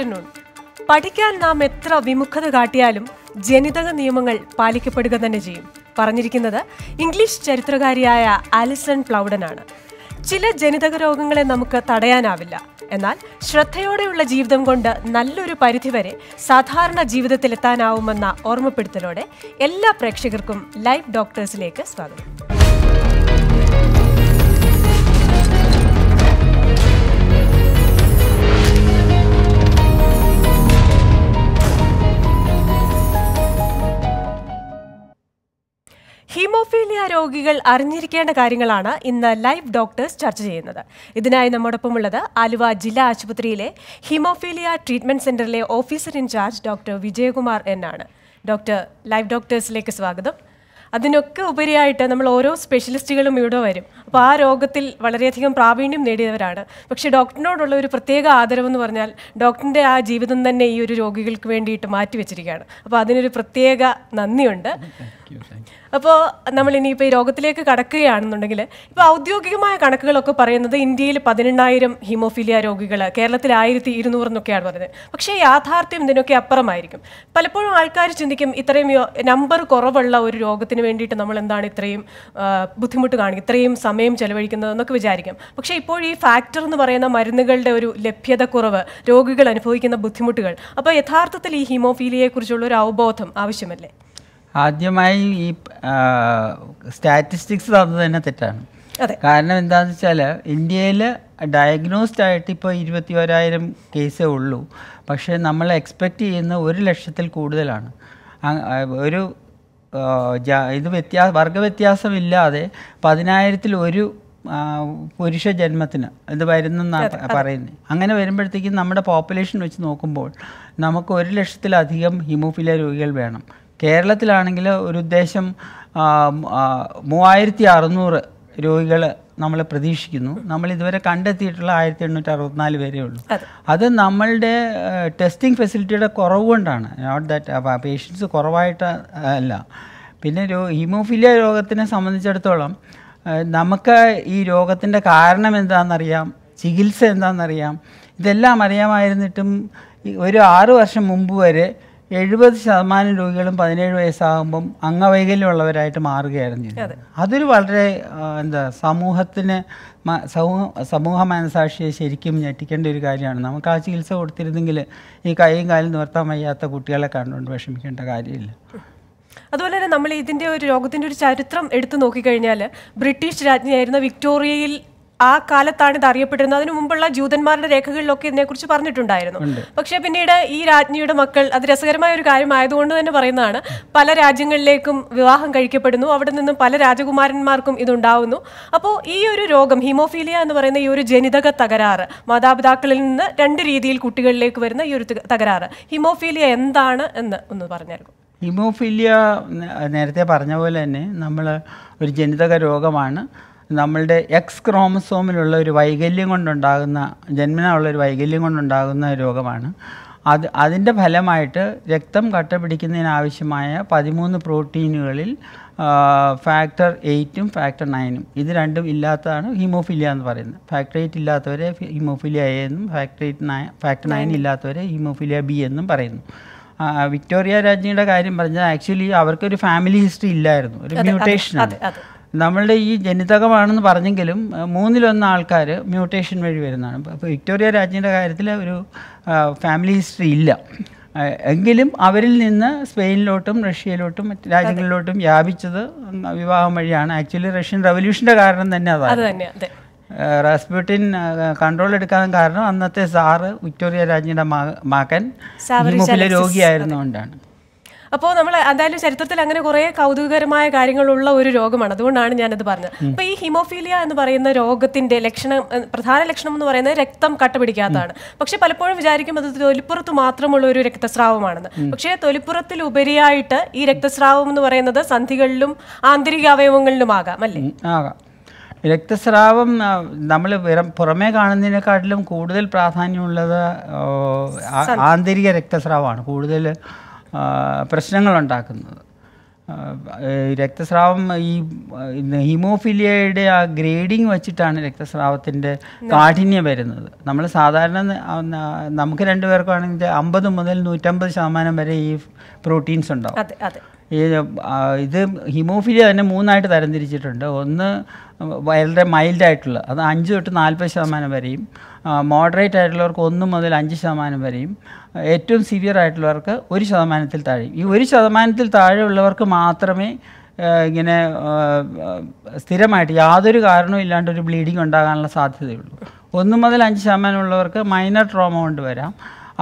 afternoon പഠിക്കാൻ നാം എത്ര വിമുഖത കാട്ടിയാലും ജനിതക നിയമങ്ങൾ പാലിക്കപ്പെടുക തന്നെ ചെയ്യും പറഞ്ഞിരിക്കുന്നത് ഇംഗ്ലീഷ് ചരിത്രകാരിയായ ആലിസൺ പ്ലൗഡനാണ് ചില ജനിതക രോഗങ്ങളെ നമുക്ക് തടയാനാവില്ല എന്നാൽ ശ്രദ്ധയോടെയുള്ള ജീവിതം കൊണ്ട് നല്ലൊരു പരിധിവരെ സാധാരണ ജീവിതത്തിലെത്താനാവുമെന്ന ഓർമ്മപ്പെടുത്തലോടെ എല്ലാ പ്രേക്ഷകർക്കും ലൈവ് ഡോക്ടേഴ്സിലേക്ക് സ്വാഗതം ഹീമോഫീലിയ രോഗികൾ അറിഞ്ഞിരിക്കേണ്ട കാര്യങ്ങളാണ് ഇന്ന് ലൈവ് ഡോക്ടേഴ്സ് ചർച്ച ചെയ്യുന്നത് ഇതിനായി നമ്മോടൊപ്പമുള്ളത് ആലുവ ജില്ലാ ആശുപത്രിയിലെ ഹീമോഫീലിയ ട്രീറ്റ്മെന്റ് സെന്ററിലെ ഓഫീസർ ഇൻചാർജ് ഡോക്ടർ വിജയകുമാർ എന്നാണ് ഡോക്ടർ ലൈവ് ഡോക്ടേഴ്സിലേക്ക് സ്വാഗതം അതിനൊക്കെ ഉപരിയായിട്ട് നമ്മൾ ഓരോ സ്പെഷ്യലിസ്റ്റുകളും ഇവിടെ വരും അപ്പോൾ ആ രോഗത്തിൽ വളരെയധികം പ്രാവീണ്യം നേടിയവരാണ് പക്ഷേ ഡോക്ടറിനോടുള്ള ഒരു പ്രത്യേക ആദരവെന്ന് പറഞ്ഞാൽ ഡോക്ടറിൻ്റെ ആ ജീവിതം തന്നെ ഈ ഒരു രോഗികൾക്ക് വേണ്ടിയിട്ട് മാറ്റിവെച്ചിരിക്കുകയാണ് അപ്പോൾ അതിനൊരു പ്രത്യേക നന്ദിയുണ്ട് അപ്പോൾ നമ്മൾ ഇനിയിപ്പോൾ ഈ രോഗത്തിലേക്ക് കടക്കുകയാണെന്നുണ്ടെങ്കിൽ ഇപ്പോൾ ഔദ്യോഗികമായ കണക്കുകളൊക്കെ പറയുന്നത് ഇന്ത്യയിൽ പതിനെണ്ണായിരം ഹീമോഫീലിയ രോഗികൾ കേരളത്തിൽ ആയിരത്തി ഇരുന്നൂറ് എന്നൊക്കെയാണ് പറയുന്നത് പക്ഷേ യാഥാർത്ഥ്യം ഇതിനൊക്കെ അപ്പുറമായിരിക്കും പലപ്പോഴും ആൾക്കാർ ചിന്തിക്കും ഇത്രയും നമ്പർ കുറവുള്ള ഒരു രോഗത്തിന് വേണ്ടിയിട്ട് നമ്മൾ എന്താണ് ഇത്രയും ബുദ്ധിമുട്ട് കാണുക ഇത്രയും സമയം എന്നൊക്കെ വിചാരിക്കും പക്ഷേ ഇപ്പോൾ ഈ ഫാക്ടർ എന്ന് പറയുന്ന മരുന്നുകളുടെ ഒരു ലഭ്യതക്കുറവ് രോഗികൾ അനുഭവിക്കുന്ന ബുദ്ധിമുട്ടുകൾ അപ്പോൾ യഥാർത്ഥത്തിൽ ഈ ഹീമോഫീലിയയെക്കുറിച്ചുള്ള ഒരു അവബോധം ആവശ്യമല്ലേ ആദ്യമായി ഈ സ്റ്റാറ്റിസ്റ്റിക്സ് തന്നത് തന്നെ തെറ്റാണ് കാരണം എന്താണെന്ന് വെച്ചാൽ ഇന്ത്യയിൽ ഡയഗ്നോസ്ഡ് ആയിട്ട് ഇപ്പോൾ ഇരുപത്തി ഒരായിരം കേസേ ഉള്ളൂ പക്ഷേ നമ്മൾ എക്സ്പെക്റ്റ് ചെയ്യുന്ന ഒരു ലക്ഷത്തിൽ കൂടുതലാണ് ഒരു ഇത് വ്യത്യാസ വർഗവ്യത്യാസമില്ലാതെ പതിനായിരത്തിൽ ഒരു പുരുഷ ജന്മത്തിന് ഇത് വരുന്നെന്നാണ് പറയുന്നത് അങ്ങനെ വരുമ്പോഴത്തേക്കും നമ്മുടെ പോപ്പുലേഷൻ വെച്ച് നോക്കുമ്പോൾ നമുക്ക് ഒരു ലക്ഷത്തിലധികം ഹിമോഫില രോഗികൾ വേണം കേരളത്തിലാണെങ്കിൽ ഒരു ഉദ്ദേശം മൂവായിരത്തി അറുന്നൂറ് രോഗികൾ നമ്മൾ പ്രതീക്ഷിക്കുന്നു നമ്മൾ ഇതുവരെ കണ്ടെത്തിയിട്ടുള്ള ആയിരത്തി എണ്ണൂറ്റി അറുപത്തിനാല് പേരേ ഉള്ളൂ അത് നമ്മളുടെ ടെസ്റ്റിംഗ് ഫെസിലിറ്റിയുടെ കുറവ് കൊണ്ടാണ് നോട്ട് ദാറ്റ് പേഷ്യൻസ് കുറവായിട്ട് അല്ല പിന്നെ രോ ഹീമോഫിലിയ രോഗത്തിനെ സംബന്ധിച്ചിടത്തോളം നമുക്ക് ഈ രോഗത്തിൻ്റെ കാരണം എന്താണെന്നറിയാം ചികിത്സ എന്താണെന്നറിയാം ഇതെല്ലാം അറിയാമായിരുന്നിട്ടും ഒരു ആറ് വർഷം മുമ്പ് വരെ എഴുപത് ശതമാനം രോഗികളും പതിനേഴ് വയസ്സാകുമ്പം അംഗവൈകല്യമുള്ളവരായിട്ട് മാറുകയായിരുന്നു ചെയ്തത് അതൊരു വളരെ എന്താ സമൂഹത്തിന് സമൂഹ മനസാക്ഷിയെ ശരിക്കും ഞെട്ടിക്കേണ്ട ഒരു കാര്യമാണ് നമുക്ക് ആ ചികിത്സ കൊടുത്തിരുന്നെങ്കിൽ ഈ കൈയും കാലും നിർത്താൻ വയ്യാത്ത കുട്ടികളെ കണ്ടുകൊണ്ട് വിഷമിക്കേണ്ട കാര്യമില്ല അതുപോലെ തന്നെ നമ്മൾ ഇതിൻ്റെ ഒരു രോഗത്തിൻ്റെ ഒരു ചരിത്രം എടുത്തു നോക്കിക്കഴിഞ്ഞാൽ ബ്രിട്ടീഷ് രാജ്ഞിയായിരുന്ന വിക്ടോറിയയിൽ ആ കാലത്താണ് ഇത് അറിയപ്പെട്ടിരുന്നത് അതിനു മുമ്പുള്ള ജൂതന്മാരുടെ രേഖകളിലൊക്കെ ഇതിനെക്കുറിച്ച് പറഞ്ഞിട്ടുണ്ടായിരുന്നു പക്ഷെ പിന്നീട് ഈ രാജ്ഞിയുടെ മക്കൾ അത് രസകരമായ ഒരു കാര്യമായതുകൊണ്ട് തന്നെ പറയുന്നതാണ് പല രാജ്യങ്ങളിലേക്കും വിവാഹം കഴിക്കപ്പെടുന്നു അവിടെ നിന്നും പല രാജകുമാരന്മാർക്കും ഇതുണ്ടാവുന്നു അപ്പോൾ ഈ ഒരു രോഗം ഹീമോഫീലിയ എന്ന് പറയുന്ന ഈ ഒരു ജനിതക തകരാറ് മാതാപിതാക്കളിൽ നിന്ന് രണ്ട് രീതിയിൽ കുട്ടികളിലേക്ക് വരുന്ന ഈ ഒരു തകരാറ് ഹിമോഫീലിയ എന്താണ് എന്ന് ഒന്ന് പറഞ്ഞായിരുന്നു ഹിമോഫീലിയ നേരത്തെ പറഞ്ഞ പോലെ തന്നെ നമ്മൾ ഒരു ജനിതക രോഗമാണ് നമ്മളുടെ എക്സ് ക്രോമസോമിലുള്ള ഒരു വൈകല്യം കൊണ്ടുണ്ടാകുന്ന ജന്മനുള്ള ഒരു വൈകല്യം കൊണ്ടുണ്ടാകുന്ന രോഗമാണ് അത് അതിൻ്റെ ഫലമായിട്ട് രക്തം കട്ട പിടിക്കുന്നതിനാവശ്യമായ പതിമൂന്ന് പ്രോട്ടീനുകളിൽ ഫാക്ടർ എയ്റ്റും ഫാക്ടർ നയനും ഇത് രണ്ടും ഇല്ലാത്തതാണ് ഹീമോഫിലിയ എന്ന് പറയുന്നത് ഫാക്ടർ എയ്റ്റ് ഇല്ലാത്തവരെ ഹീമോഫിലിയ എ എന്നും factor eight nine factor nine ഇല്ലാത്തവരെ ഹീമോഫിലിയ ബി എന്നും പറയുന്നു വിക്ടോറിയ രാജ്ഞിയുടെ കാര്യം പറഞ്ഞാൽ ആക്ച്വലി അവർക്കൊരു ഫാമിലി ഹിസ്റ്ററി ഇല്ലായിരുന്നു ഒരു മ്യൂട്ടേഷൻ നമ്മളുടെ ഈ ജനിതകമാണെന്ന് പറഞ്ഞെങ്കിലും മൂന്നിലൊന്ന് ആൾക്കാർ മ്യൂട്ടേഷൻ വഴി വരുന്നതാണ് അപ്പോൾ വിക്ടോറിയ രാജ്ഞിയുടെ കാര്യത്തിൽ ഒരു ഫാമിലി ഹിസ്റ്ററി ഇല്ല എങ്കിലും അവരിൽ നിന്ന് സ്പെയിനിലോട്ടും റഷ്യയിലോട്ടും മറ്റ് രാജ്യങ്ങളിലോട്ടും വ്യാപിച്ചത് വിവാഹം വഴിയാണ് ആക്ച്വലി റഷ്യൻ റവല്യൂഷൻ്റെ കാരണം തന്നെ അതാണ് റാസ്പ്യൂട്ടിൻ കൺട്രോൾ എടുക്കാൻ കാരണം അന്നത്തെ സാറ് വിക്ടോറിയ രാജ്ഞിയുടെ മകൻ രോഗിയായിരുന്നുകൊണ്ടാണ് അപ്പോൾ നമ്മൾ എന്തായാലും ചരിത്രത്തിൽ അങ്ങനെ കുറേ കൗതുകകരമായ കാര്യങ്ങളുള്ള ഒരു രോഗമാണ് അതുകൊണ്ടാണ് ഞാനത് പറഞ്ഞത് അപ്പോൾ ഈ ഹിമോഫീലിയ എന്ന് പറയുന്ന രോഗത്തിന്റെ ലക്ഷണം പ്രധാന ലക്ഷണം എന്ന് പറയുന്നത് രക്തം കട്ടപിടിക്കാത്തതാണ് പക്ഷെ പലപ്പോഴും വിചാരിക്കും അത് തൊലിപ്പുറത്ത് മാത്രമുള്ള ഒരു രക്തസ്രാവമാണെന്ന് പക്ഷേ തൊലിപ്പുറത്തിൽ ഉപരിയായിട്ട് ഈ രക്തസ്രാവം എന്ന് പറയുന്നത് സന്ധികളിലും ആന്തരിക അവയവങ്ങളിലും ആകാം അല്ലേ ആകാം രക്തസ്രാവം നമ്മൾ പുറമേ കാണുന്നതിനെക്കാട്ടിലും കൂടുതൽ പ്രാധാന്യമുള്ളത് ആന്തരിക രക്തസ്രാവമാണ് കൂടുതൽ പ്രശ്നങ്ങളുണ്ടാക്കുന്നത് രക്തസ്രാവം ഈ ഹീമോഫിലിയയുടെ ആ ഗ്രേഡിങ് വെച്ചിട്ടാണ് രക്തസ്രാവത്തിൻ്റെ കാഠിന്യം വരുന്നത് നമ്മൾ സാധാരണ നമുക്ക് രണ്ടുപേർക്കാണെങ്കിൽ അമ്പത് മുതൽ നൂറ്റമ്പത് ശതമാനം വരെ ഈ പ്രോട്ടീൻസ് ഉണ്ടാവും ഈ ഇത് ഹിമോഫിലിയ തന്നെ മൂന്നായിട്ട് തരംതിരിച്ചിട്ടുണ്ട് ഒന്ന് വളരെ മൈൽഡായിട്ടുള്ള അത് അഞ്ച് തൊട്ട് നാൽപ്പത് ശതമാനം വരെയും മോഡറേറ്റ് ആയിട്ടുള്ളവർക്ക് ഒന്ന് മുതൽ അഞ്ച് ശതമാനം വരെയും ഏറ്റവും സിവിയർ ആയിട്ടുള്ളവർക്ക് ഒരു ശതമാനത്തിൽ താഴെയും ഈ ഒരു ശതമാനത്തിൽ താഴെയുള്ളവർക്ക് മാത്രമേ ഇങ്ങനെ സ്ഥിരമായിട്ട് യാതൊരു കാരണവും ഇല്ലാണ്ട് ഒരു ബ്ലീഡിങ് ഉണ്ടാകാനുള്ള സാധ്യതയുള്ളൂ ഒന്ന് മുതൽ അഞ്ച് ശതമാനം ഉള്ളവർക്ക് മൈനർ ട്രോമ കൊണ്ട് വരാം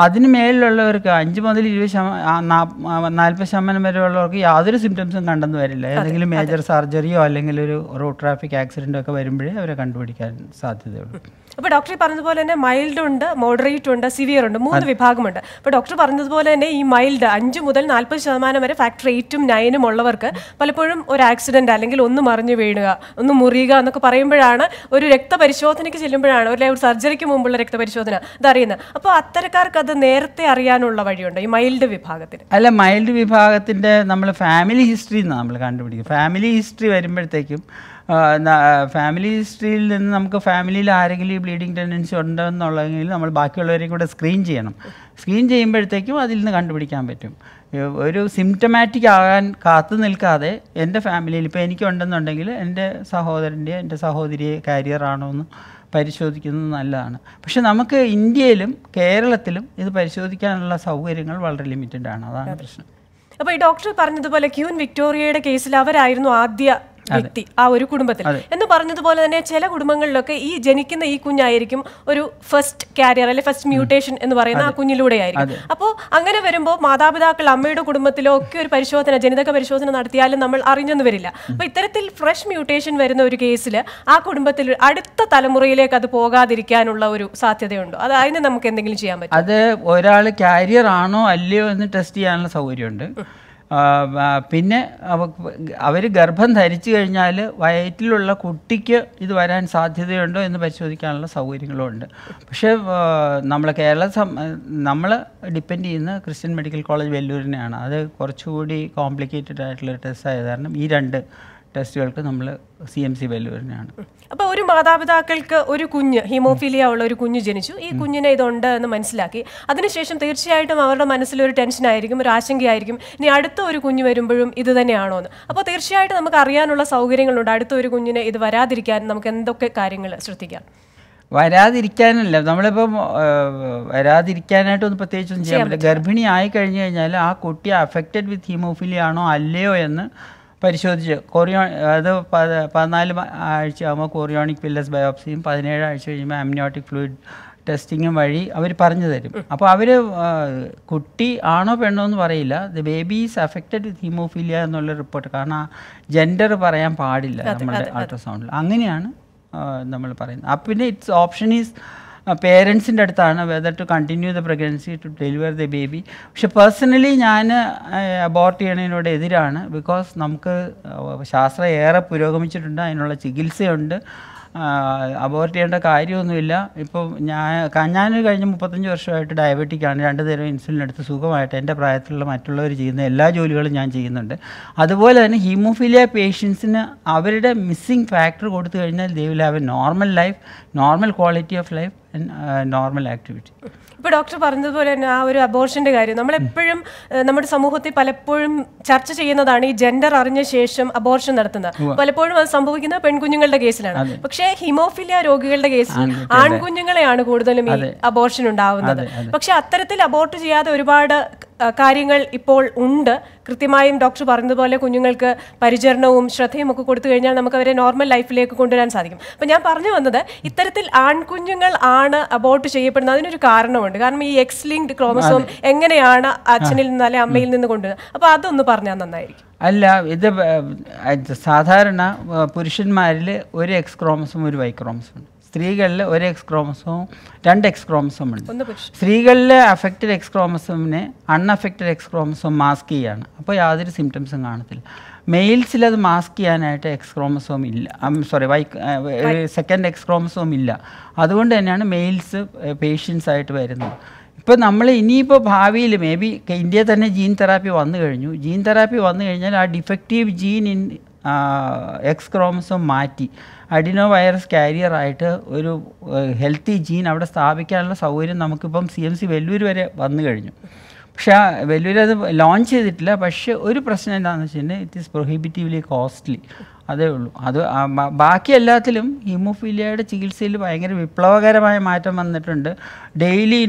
അതിന് മേലിലുള്ളവർക്ക് അഞ്ച് മുതൽ ഇരുപത് ശതമാനം നാൽപ്പത് ശതമാനം വരെ ഉള്ളവർക്ക് യാതൊരു സിംറ്റംസും കണ്ടെന്ന് വരില്ല ഏതെങ്കിലും മേജർ സർജറിയോ അല്ലെങ്കിൽ ഒരു റോഡ് ട്രാഫിക് ആക്സിഡൻ്റോ ഒക്കെ വരുമ്പോഴേ അവരെ കണ്ടുപിടിക്കാൻ സാധ്യതയുള്ളൂ അപ്പോൾ ഡോക്ടർ പറഞ്ഞതുപോലെ തന്നെ മൈൽഡ് ഉണ്ട് മോഡറേറ്റ് ഉണ്ട് സിവിയർ ഉണ്ട് മൂന്ന് വിഭാഗമുണ്ട് അപ്പോൾ ഡോക്ടർ പറഞ്ഞതുപോലെ തന്നെ ഈ മൈൽഡ് അഞ്ച് മുതൽ നാൽപ്പത് ശതമാനം വരെ ഫാക്ടർ എയ്റ്റും നയനും ഉള്ളവർക്ക് പലപ്പോഴും ഒരു ആക്സിഡൻറ്റ് അല്ലെങ്കിൽ ഒന്ന് മറിഞ്ഞു വീഴുക ഒന്ന് മുറിയുക എന്നൊക്കെ പറയുമ്പോഴാണ് ഒരു രക്തപരിശോധനയ്ക്ക് ചെല്ലുമ്പോഴാണ് അല്ലെങ്കിൽ ഒരു സർജറിക്ക് മുമ്പുള്ള രക്തപരിശോധന ഇതറിയുന്നത് അപ്പോൾ അത്തരക്കാർക്ക് അത് നേരത്തെ അറിയാനുള്ള വഴിയുണ്ട് ഈ മൈൽഡ് വിഭാഗത്തിന് അല്ല മൈൽഡ് വിഭാഗത്തിൻ്റെ നമ്മൾ ഫാമിലി ഹിസ്റ്ററി നമ്മൾ കണ്ടുപിടിക്കും ഫാമിലി ഹിസ്റ്ററി വരുമ്പോഴത്തേക്കും ഫാമിലി ഹിസ്റ്ററിയിൽ നിന്ന് നമുക്ക് ഫാമിലിയിൽ ആരെങ്കിലും ഈ ബ്ലീഡിങ് ടെൻഡൻസി ഉണ്ടെന്നുള്ളതെങ്കിൽ നമ്മൾ ബാക്കിയുള്ളവരെയും കൂടെ സ്ക്രീൻ ചെയ്യണം സ്ക്രീൻ ചെയ്യുമ്പോഴത്തേക്കും അതിൽ നിന്ന് കണ്ടുപിടിക്കാൻ പറ്റും ഒരു സിംറ്റമാറ്റിക് ആകാൻ കാത്തു നിൽക്കാതെ എൻ്റെ ഫാമിലിയിൽ ഇപ്പോൾ എനിക്കുണ്ടെന്നുണ്ടെങ്കിൽ എൻ്റെ സഹോദരൻ്റെ എൻ്റെ സഹോദരിയെ കാരിയറാണോ എന്ന് പരിശോധിക്കുന്നത് നല്ലതാണ് പക്ഷെ നമുക്ക് ഇന്ത്യയിലും കേരളത്തിലും ഇത് പരിശോധിക്കാനുള്ള സൗകര്യങ്ങൾ വളരെ ലിമിറ്റഡ് ആണ് അതാണ് പ്രശ്നം അപ്പോൾ ഈ ഡോക്ടർ പറഞ്ഞതുപോലെ ക്യൂൻ വിക്ടോറിയയുടെ കേസിൽ അവരായിരുന്നു ആദ്യ വ്യക്തി ആ ഒരു കുടുംബത്തിൽ എന്ന് പറഞ്ഞതുപോലെ തന്നെ ചില കുടുംബങ്ങളിലൊക്കെ ഈ ജനിക്കുന്ന ഈ കുഞ്ഞായിരിക്കും ഒരു ഫസ്റ്റ് കാരിയർ അല്ലെ ഫസ്റ്റ് മ്യൂട്ടേഷൻ എന്ന് പറയുന്ന ആ കുഞ്ഞിലൂടെ ആയിരിക്കും അപ്പോൾ അങ്ങനെ വരുമ്പോൾ മാതാപിതാക്കൾ അമ്മയുടെ കുടുംബത്തിലോ ഒക്കെ ഒരു പരിശോധന ജനിതക പരിശോധന നടത്തിയാലും നമ്മൾ അറിഞ്ഞെന്ന് വരില്ല അപ്പൊ ഇത്തരത്തിൽ ഫ്രഷ് മ്യൂട്ടേഷൻ വരുന്ന ഒരു കേസിൽ ആ കുടുംബത്തിൽ അടുത്ത തലമുറയിലേക്ക് അത് പോകാതിരിക്കാനുള്ള ഒരു സാധ്യതയുണ്ടോ അത് അതിന് നമുക്ക് എന്തെങ്കിലും ചെയ്യാൻ പറ്റും അത് ഒരാൾ കാരിയർ ആണോ അല്ലയോ എന്ന് ടെസ്റ്റ് ചെയ്യാനുള്ള സൗകര്യമുണ്ട് പിന്നെ അവർ ഗർഭം ധരിച്ചു കഴിഞ്ഞാൽ വയറ്റിലുള്ള കുട്ടിക്ക് ഇത് വരാൻ സാധ്യതയുണ്ടോ എന്ന് പരിശോധിക്കാനുള്ള സൗകര്യങ്ങളുണ്ട് പക്ഷേ നമ്മൾ കേരള നമ്മൾ ഡിപ്പെൻഡ് ചെയ്യുന്ന ക്രിസ്ത്യൻ മെഡിക്കൽ കോളേജ് വെല്ലൂരിനെയാണ് അത് കുറച്ചുകൂടി കോംപ്ലിക്കേറ്റഡ് ആയിട്ടുള്ള ടെസ്റ്റ് ആയ കാരണം ഈ രണ്ട് ടെസ്റ്റുകൾക്ക് നമ്മൾ സി എം സി വാല്യൂവിനാണ് അപ്പോൾ ഒരു മാതാപിതാക്കൾക്ക് ഒരു കുഞ്ഞ് ഹീമോഫീലിയ ഉള്ള ഒരു കുഞ്ഞ് ജനിച്ചു ഈ കുഞ്ഞിനെ ഇതുണ്ട് എന്ന് മനസ്സിലാക്കി അതിനുശേഷം തീർച്ചയായിട്ടും അവരുടെ മനസ്സിൽ ഒരു ടെൻഷൻ ആയിരിക്കും ഒരു ആശങ്കയായിരിക്കും ഇനി അടുത്ത ഒരു കുഞ്ഞ് വരുമ്പോഴും ഇത് തന്നെയാണോ എന്ന് അപ്പോൾ തീർച്ചയായിട്ടും നമുക്ക് അറിയാനുള്ള സൗകര്യങ്ങളുണ്ട് അടുത്ത ഒരു കുഞ്ഞിനെ ഇത് വരാതിരിക്കാൻ നമുക്ക് എന്തൊക്കെ കാര്യങ്ങൾ ശ്രദ്ധിക്കാം വരാതിരിക്കാനല്ല നമ്മളിപ്പം വരാതിരിക്കാനായിട്ടൊന്നും പ്രത്യേകിച്ചൊന്നും ചെയ്യാൻ പറ്റില്ല ഗർഭിണി ആയി കഴിഞ്ഞു കഴിഞ്ഞാൽ ആ കുട്ടി അഫക്റ്റഡ് വിത്ത് ഹീമോഫിലി ആണോ അല്ലയോ എന്ന് പരിശോധിച്ചു കോറിയോ അത് പതിനാല് ആഴ്ച ആകുമ്പോൾ കോറിയോണിക് പില്ലസ് ബയോപ്സിയും പതിനേഴ് ആഴ്ച കഴിയുമ്പോൾ അമ്നോട്ടിക് ഫ്ലൂയിഡ് ടെസ്റ്റിങ്ങും വഴി അവർ പറഞ്ഞു തരും അപ്പോൾ അവർ കുട്ടി ആണോ പെണ്ണോ എന്ന് പറയില്ല the baby is affected with haemophilia എന്നുള്ള റിപ്പോർട്ട് കാരണം ആ ജെൻഡർ പറയാൻ പാടില്ല നമ്മുടെ അൾട്രാസൗണ്ടിൽ അങ്ങനെയാണ് നമ്മൾ പറയുന്നത് അപ്പം പിന്നെ ഇറ്റ്സ് ഓപ്ഷൻ ഈസ് പേരൻസിൻ്റെ അടുത്താണ് whether to continue the pregnancy to deliver the baby പക്ഷെ പേഴ്സണലി ഞാൻ അബോർട്ട് ചെയ്യണതിനോട് എതിരാണ് ബിക്കോസ് നമുക്ക് ശാസ്ത്രം ഏറെ പുരോഗമിച്ചിട്ടുണ്ട് അതിനുള്ള ചികിത്സയുണ്ട് അബോർട്ട് ചെയ്യേണ്ട കാര്യമൊന്നുമില്ല ഇപ്പോൾ ഞാൻ ഞാൻ കഴിഞ്ഞ മുപ്പത്തഞ്ച് വർഷമായിട്ട് ഡയബറ്റിക്കാണ് രണ്ട് തരം ഇൻസുലിൻ എടുത്ത് സുഖമായിട്ട് എൻ്റെ പ്രായത്തിലുള്ള മറ്റുള്ളവർ ചെയ്യുന്ന എല്ലാ ജോലികളും ഞാൻ ചെയ്യുന്നുണ്ട് അതുപോലെ തന്നെ ഹീമോഫീലിയ പേഷ്യൻസിന് അവരുടെ മിസ്സിംഗ് ഫാക്ടർ കൊടുത്തു കഴിഞ്ഞാൽ they will have a normal life normal quality of life normal activity ഇപ്പോൾ ഡോക്ടർ പറഞ്ഞതുപോലെ തന്നെ ആ ഒരു അബോർഷൻ്റെ കാര്യം നമ്മളെപ്പോഴും നമ്മുടെ സമൂഹത്തിൽ പലപ്പോഴും ചർച്ച ചെയ്യുന്നതാണ് ഈ ജെൻഡർ അറിഞ്ഞ ശേഷം അബോർഷൻ നടത്തുന്നത് പലപ്പോഴും അത് സംഭവിക്കുന്നത് പെൺകുഞ്ഞുങ്ങളുടെ കേസിലാണ് പക്ഷേ ഹിമോഫിലിയ രോഗികളുടെ കേസിൽ ആൺകുഞ്ഞുങ്ങളെയാണ് കൂടുതലും ഈ അബോർഷൻ ഉണ്ടാവുന്നത് പക്ഷെ അത്തരത്തിൽ അബോർട്ട് ചെയ്യാതെ ഒരുപാട് കാര്യങ്ങൾ ഇപ്പോൾ ഉണ്ട് കൃത്യമായും ഡോക്ടർ പറഞ്ഞതുപോലെ കുഞ്ഞുങ്ങൾക്ക് പരിചരണവും ശ്രദ്ധയും ഒക്കെ കൊടുത്തു കഴിഞ്ഞാൽ നമുക്ക് അവരെ നോർമൽ ലൈഫിലേക്ക് കൊണ്ടുവരാൻ സാധിക്കും അപ്പം ഞാൻ പറഞ്ഞു വന്നത് ഇത്തരത്തിൽ ആൺകുഞ്ഞുങ്ങൾ ആണ് അബോർട്ട് ചെയ്യപ്പെടുന്നത് അതിനൊരു കാരണമുണ്ട് കാരണം ഈ എക്സ് ലിങ്ക്ഡ് ക്രോമസോം എങ്ങനെയാണ് അച്ഛനിൽ നിന്ന് അല്ലെങ്കിൽ അമ്മയിൽ നിന്ന് കൊണ്ടുവരുന്നത് അപ്പോൾ അതൊന്ന് പറഞ്ഞാൽ നന്നായിരിക്കും അല്ല ഇത് സാധാരണ പുരുഷന്മാരിൽ ഒരു എക്സ് ക്രോമസും ഒരു വൈ ക്രോമസും ഉണ്ട് സ്ത്രീകളിൽ ഒരു എക്സ് ക്രോമസോം രണ്ട് എക്സ് ക്രോമസോം ഉണ്ട് സ്ത്രീകളിൽ അഫക്റ്റഡ് എക്സ് ക്രോമസോമിനെ അൺഅഫക്റ്റഡ് എക്സ് ക്രോമസോം മാസ്ക് ചെയ്യാണ് അപ്പോൾ യാതൊരു സിംറ്റംസും കാണത്തില്ല മെയിൽസിൽ അത് മാസ്ക് ചെയ്യാനായിട്ട് എക്സ് ക്രോമസോം ഇല്ല sorry Y second X chromosome ഇല്ല അതുകൊണ്ട് തന്നെയാണ് മെയിൽസ് പേഷ്യൻസ് ആയിട്ട് വരുന്നത് ഇപ്പോൾ നമ്മൾ ഇനിയിപ്പോൾ ഭാവിയിൽ മേ ബി ഇന്ത്യയിൽ തന്നെ ജീൻ തെറാപ്പി വന്നു കഴിഞ്ഞു ജീൻ തെറാപ്പി വന്നു കഴിഞ്ഞാൽ ആ defective gene in X chromosome മാറ്റി അഡിനോ വൈറസ് കാരിയർ ആയിട്ട് ഒരു ഹെൽത്തി ജീൻ അവിടെ സ്ഥാപിക്കാനുള്ള സൗകര്യം നമുക്കിപ്പം സി എം സി വെല്ലൂർ വരെ വന്നു കഴിഞ്ഞു പക്ഷേ ആ വെല്ലൂർ അത് ലോഞ്ച് ചെയ്തിട്ടില്ല പക്ഷേ ഒരു പ്രശ്നം എന്താണെന്ന് വെച്ചിട്ടുണ്ടെങ്കിൽ ഇറ്റ് ഈസ് പ്രൊഹിബിറ്റീവ്ലി കോസ്റ്റ്ലി അതേ ഉള്ളൂ അത് ബാക്കി എല്ലാത്തിലും ഹീമോഫീലിയയുടെ ചികിത്സയിൽ ഭയങ്കര വിപ്ലവകരമായ മാറ്റം വന്നിട്ടുണ്ട് ഡെയിലി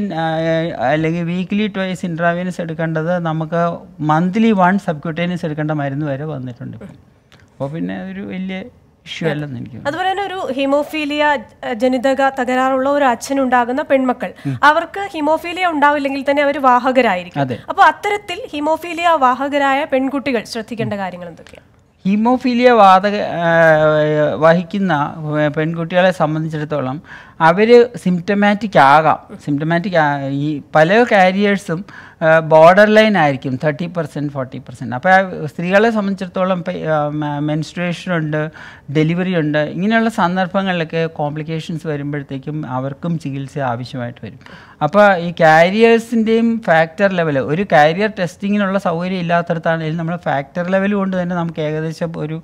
അല്ലെങ്കിൽ വീക്ക്ലി ട്വൈസ് ഇൻട്രാവീനസ് എടുക്കേണ്ടത് നമുക്ക് മന്ത്ലി വൺ സബ്ക്യൂട്ടേനിയസ് എടുക്കേണ്ട മരുന്ന് വരെ വന്നിട്ടുണ്ട് അപ്പോൾ പിന്നെ ഒരു വലിയ അതുപോലെ തന്നെ ഒരു ഹിമോഫീലിയ ജനിതക തകരാറുള്ള ഒരു അച്ഛൻ ഉണ്ടാകുന്ന പെൺമക്കൾ അവർക്ക് ഹിമോഫീലിയ ഉണ്ടാവില്ലെങ്കിൽ തന്നെ അവർ വാഹകരായിരിക്കും അപ്പോൾ അത്തരത്തിൽ ഹിമോഫീലിയ വാഹകരായ പെൺകുട്ടികൾ ശ്രദ്ധിക്കേണ്ട കാര്യങ്ങൾ എന്തൊക്കെയാണ് ഹീമോഫീലിയ വാതക വഹിക്കുന്ന പെൺകുട്ടികളെ സംബന്ധിച്ചിടത്തോളം അവർ സിംറ്റമാറ്റിക് ആകാം സിംറ്റമാറ്റിക് ഈ പല കാരിയേഴ്സും ബോർഡർ ലൈൻ ആയിരിക്കും തേർട്ടി പെർസെൻറ്റ് ഫോർട്ടി പെർസെൻറ്റ് അപ്പോൾ സ്ത്രീകളെ സംബന്ധിച്ചിടത്തോളം മെൻസ്ട്രേഷൻ ഉണ്ട് ഡെലിവറി ഉണ്ട് ഇങ്ങനെയുള്ള സന്ദർഭങ്ങളിലൊക്കെ കോംപ്ലിക്കേഷൻസ് വരുമ്പോഴത്തേക്കും അവർക്കും ചികിത്സ ആവശ്യമായിട്ട് വരും അപ്പോൾ ഈ കാരിയേഴ്സിൻ്റെയും ഫാക്ടർ ലെവൽ ഒരു കാരിയർ ടെസ്റ്റിങ്ങിനുള്ള സൗകര്യം ഇല്ലാത്തടത്താണെങ്കിലും നമ്മൾ ഫാക്ടർ ലെവൽ കൊണ്ട് തന്നെ നമുക്ക് ഏകദേശം ഒരു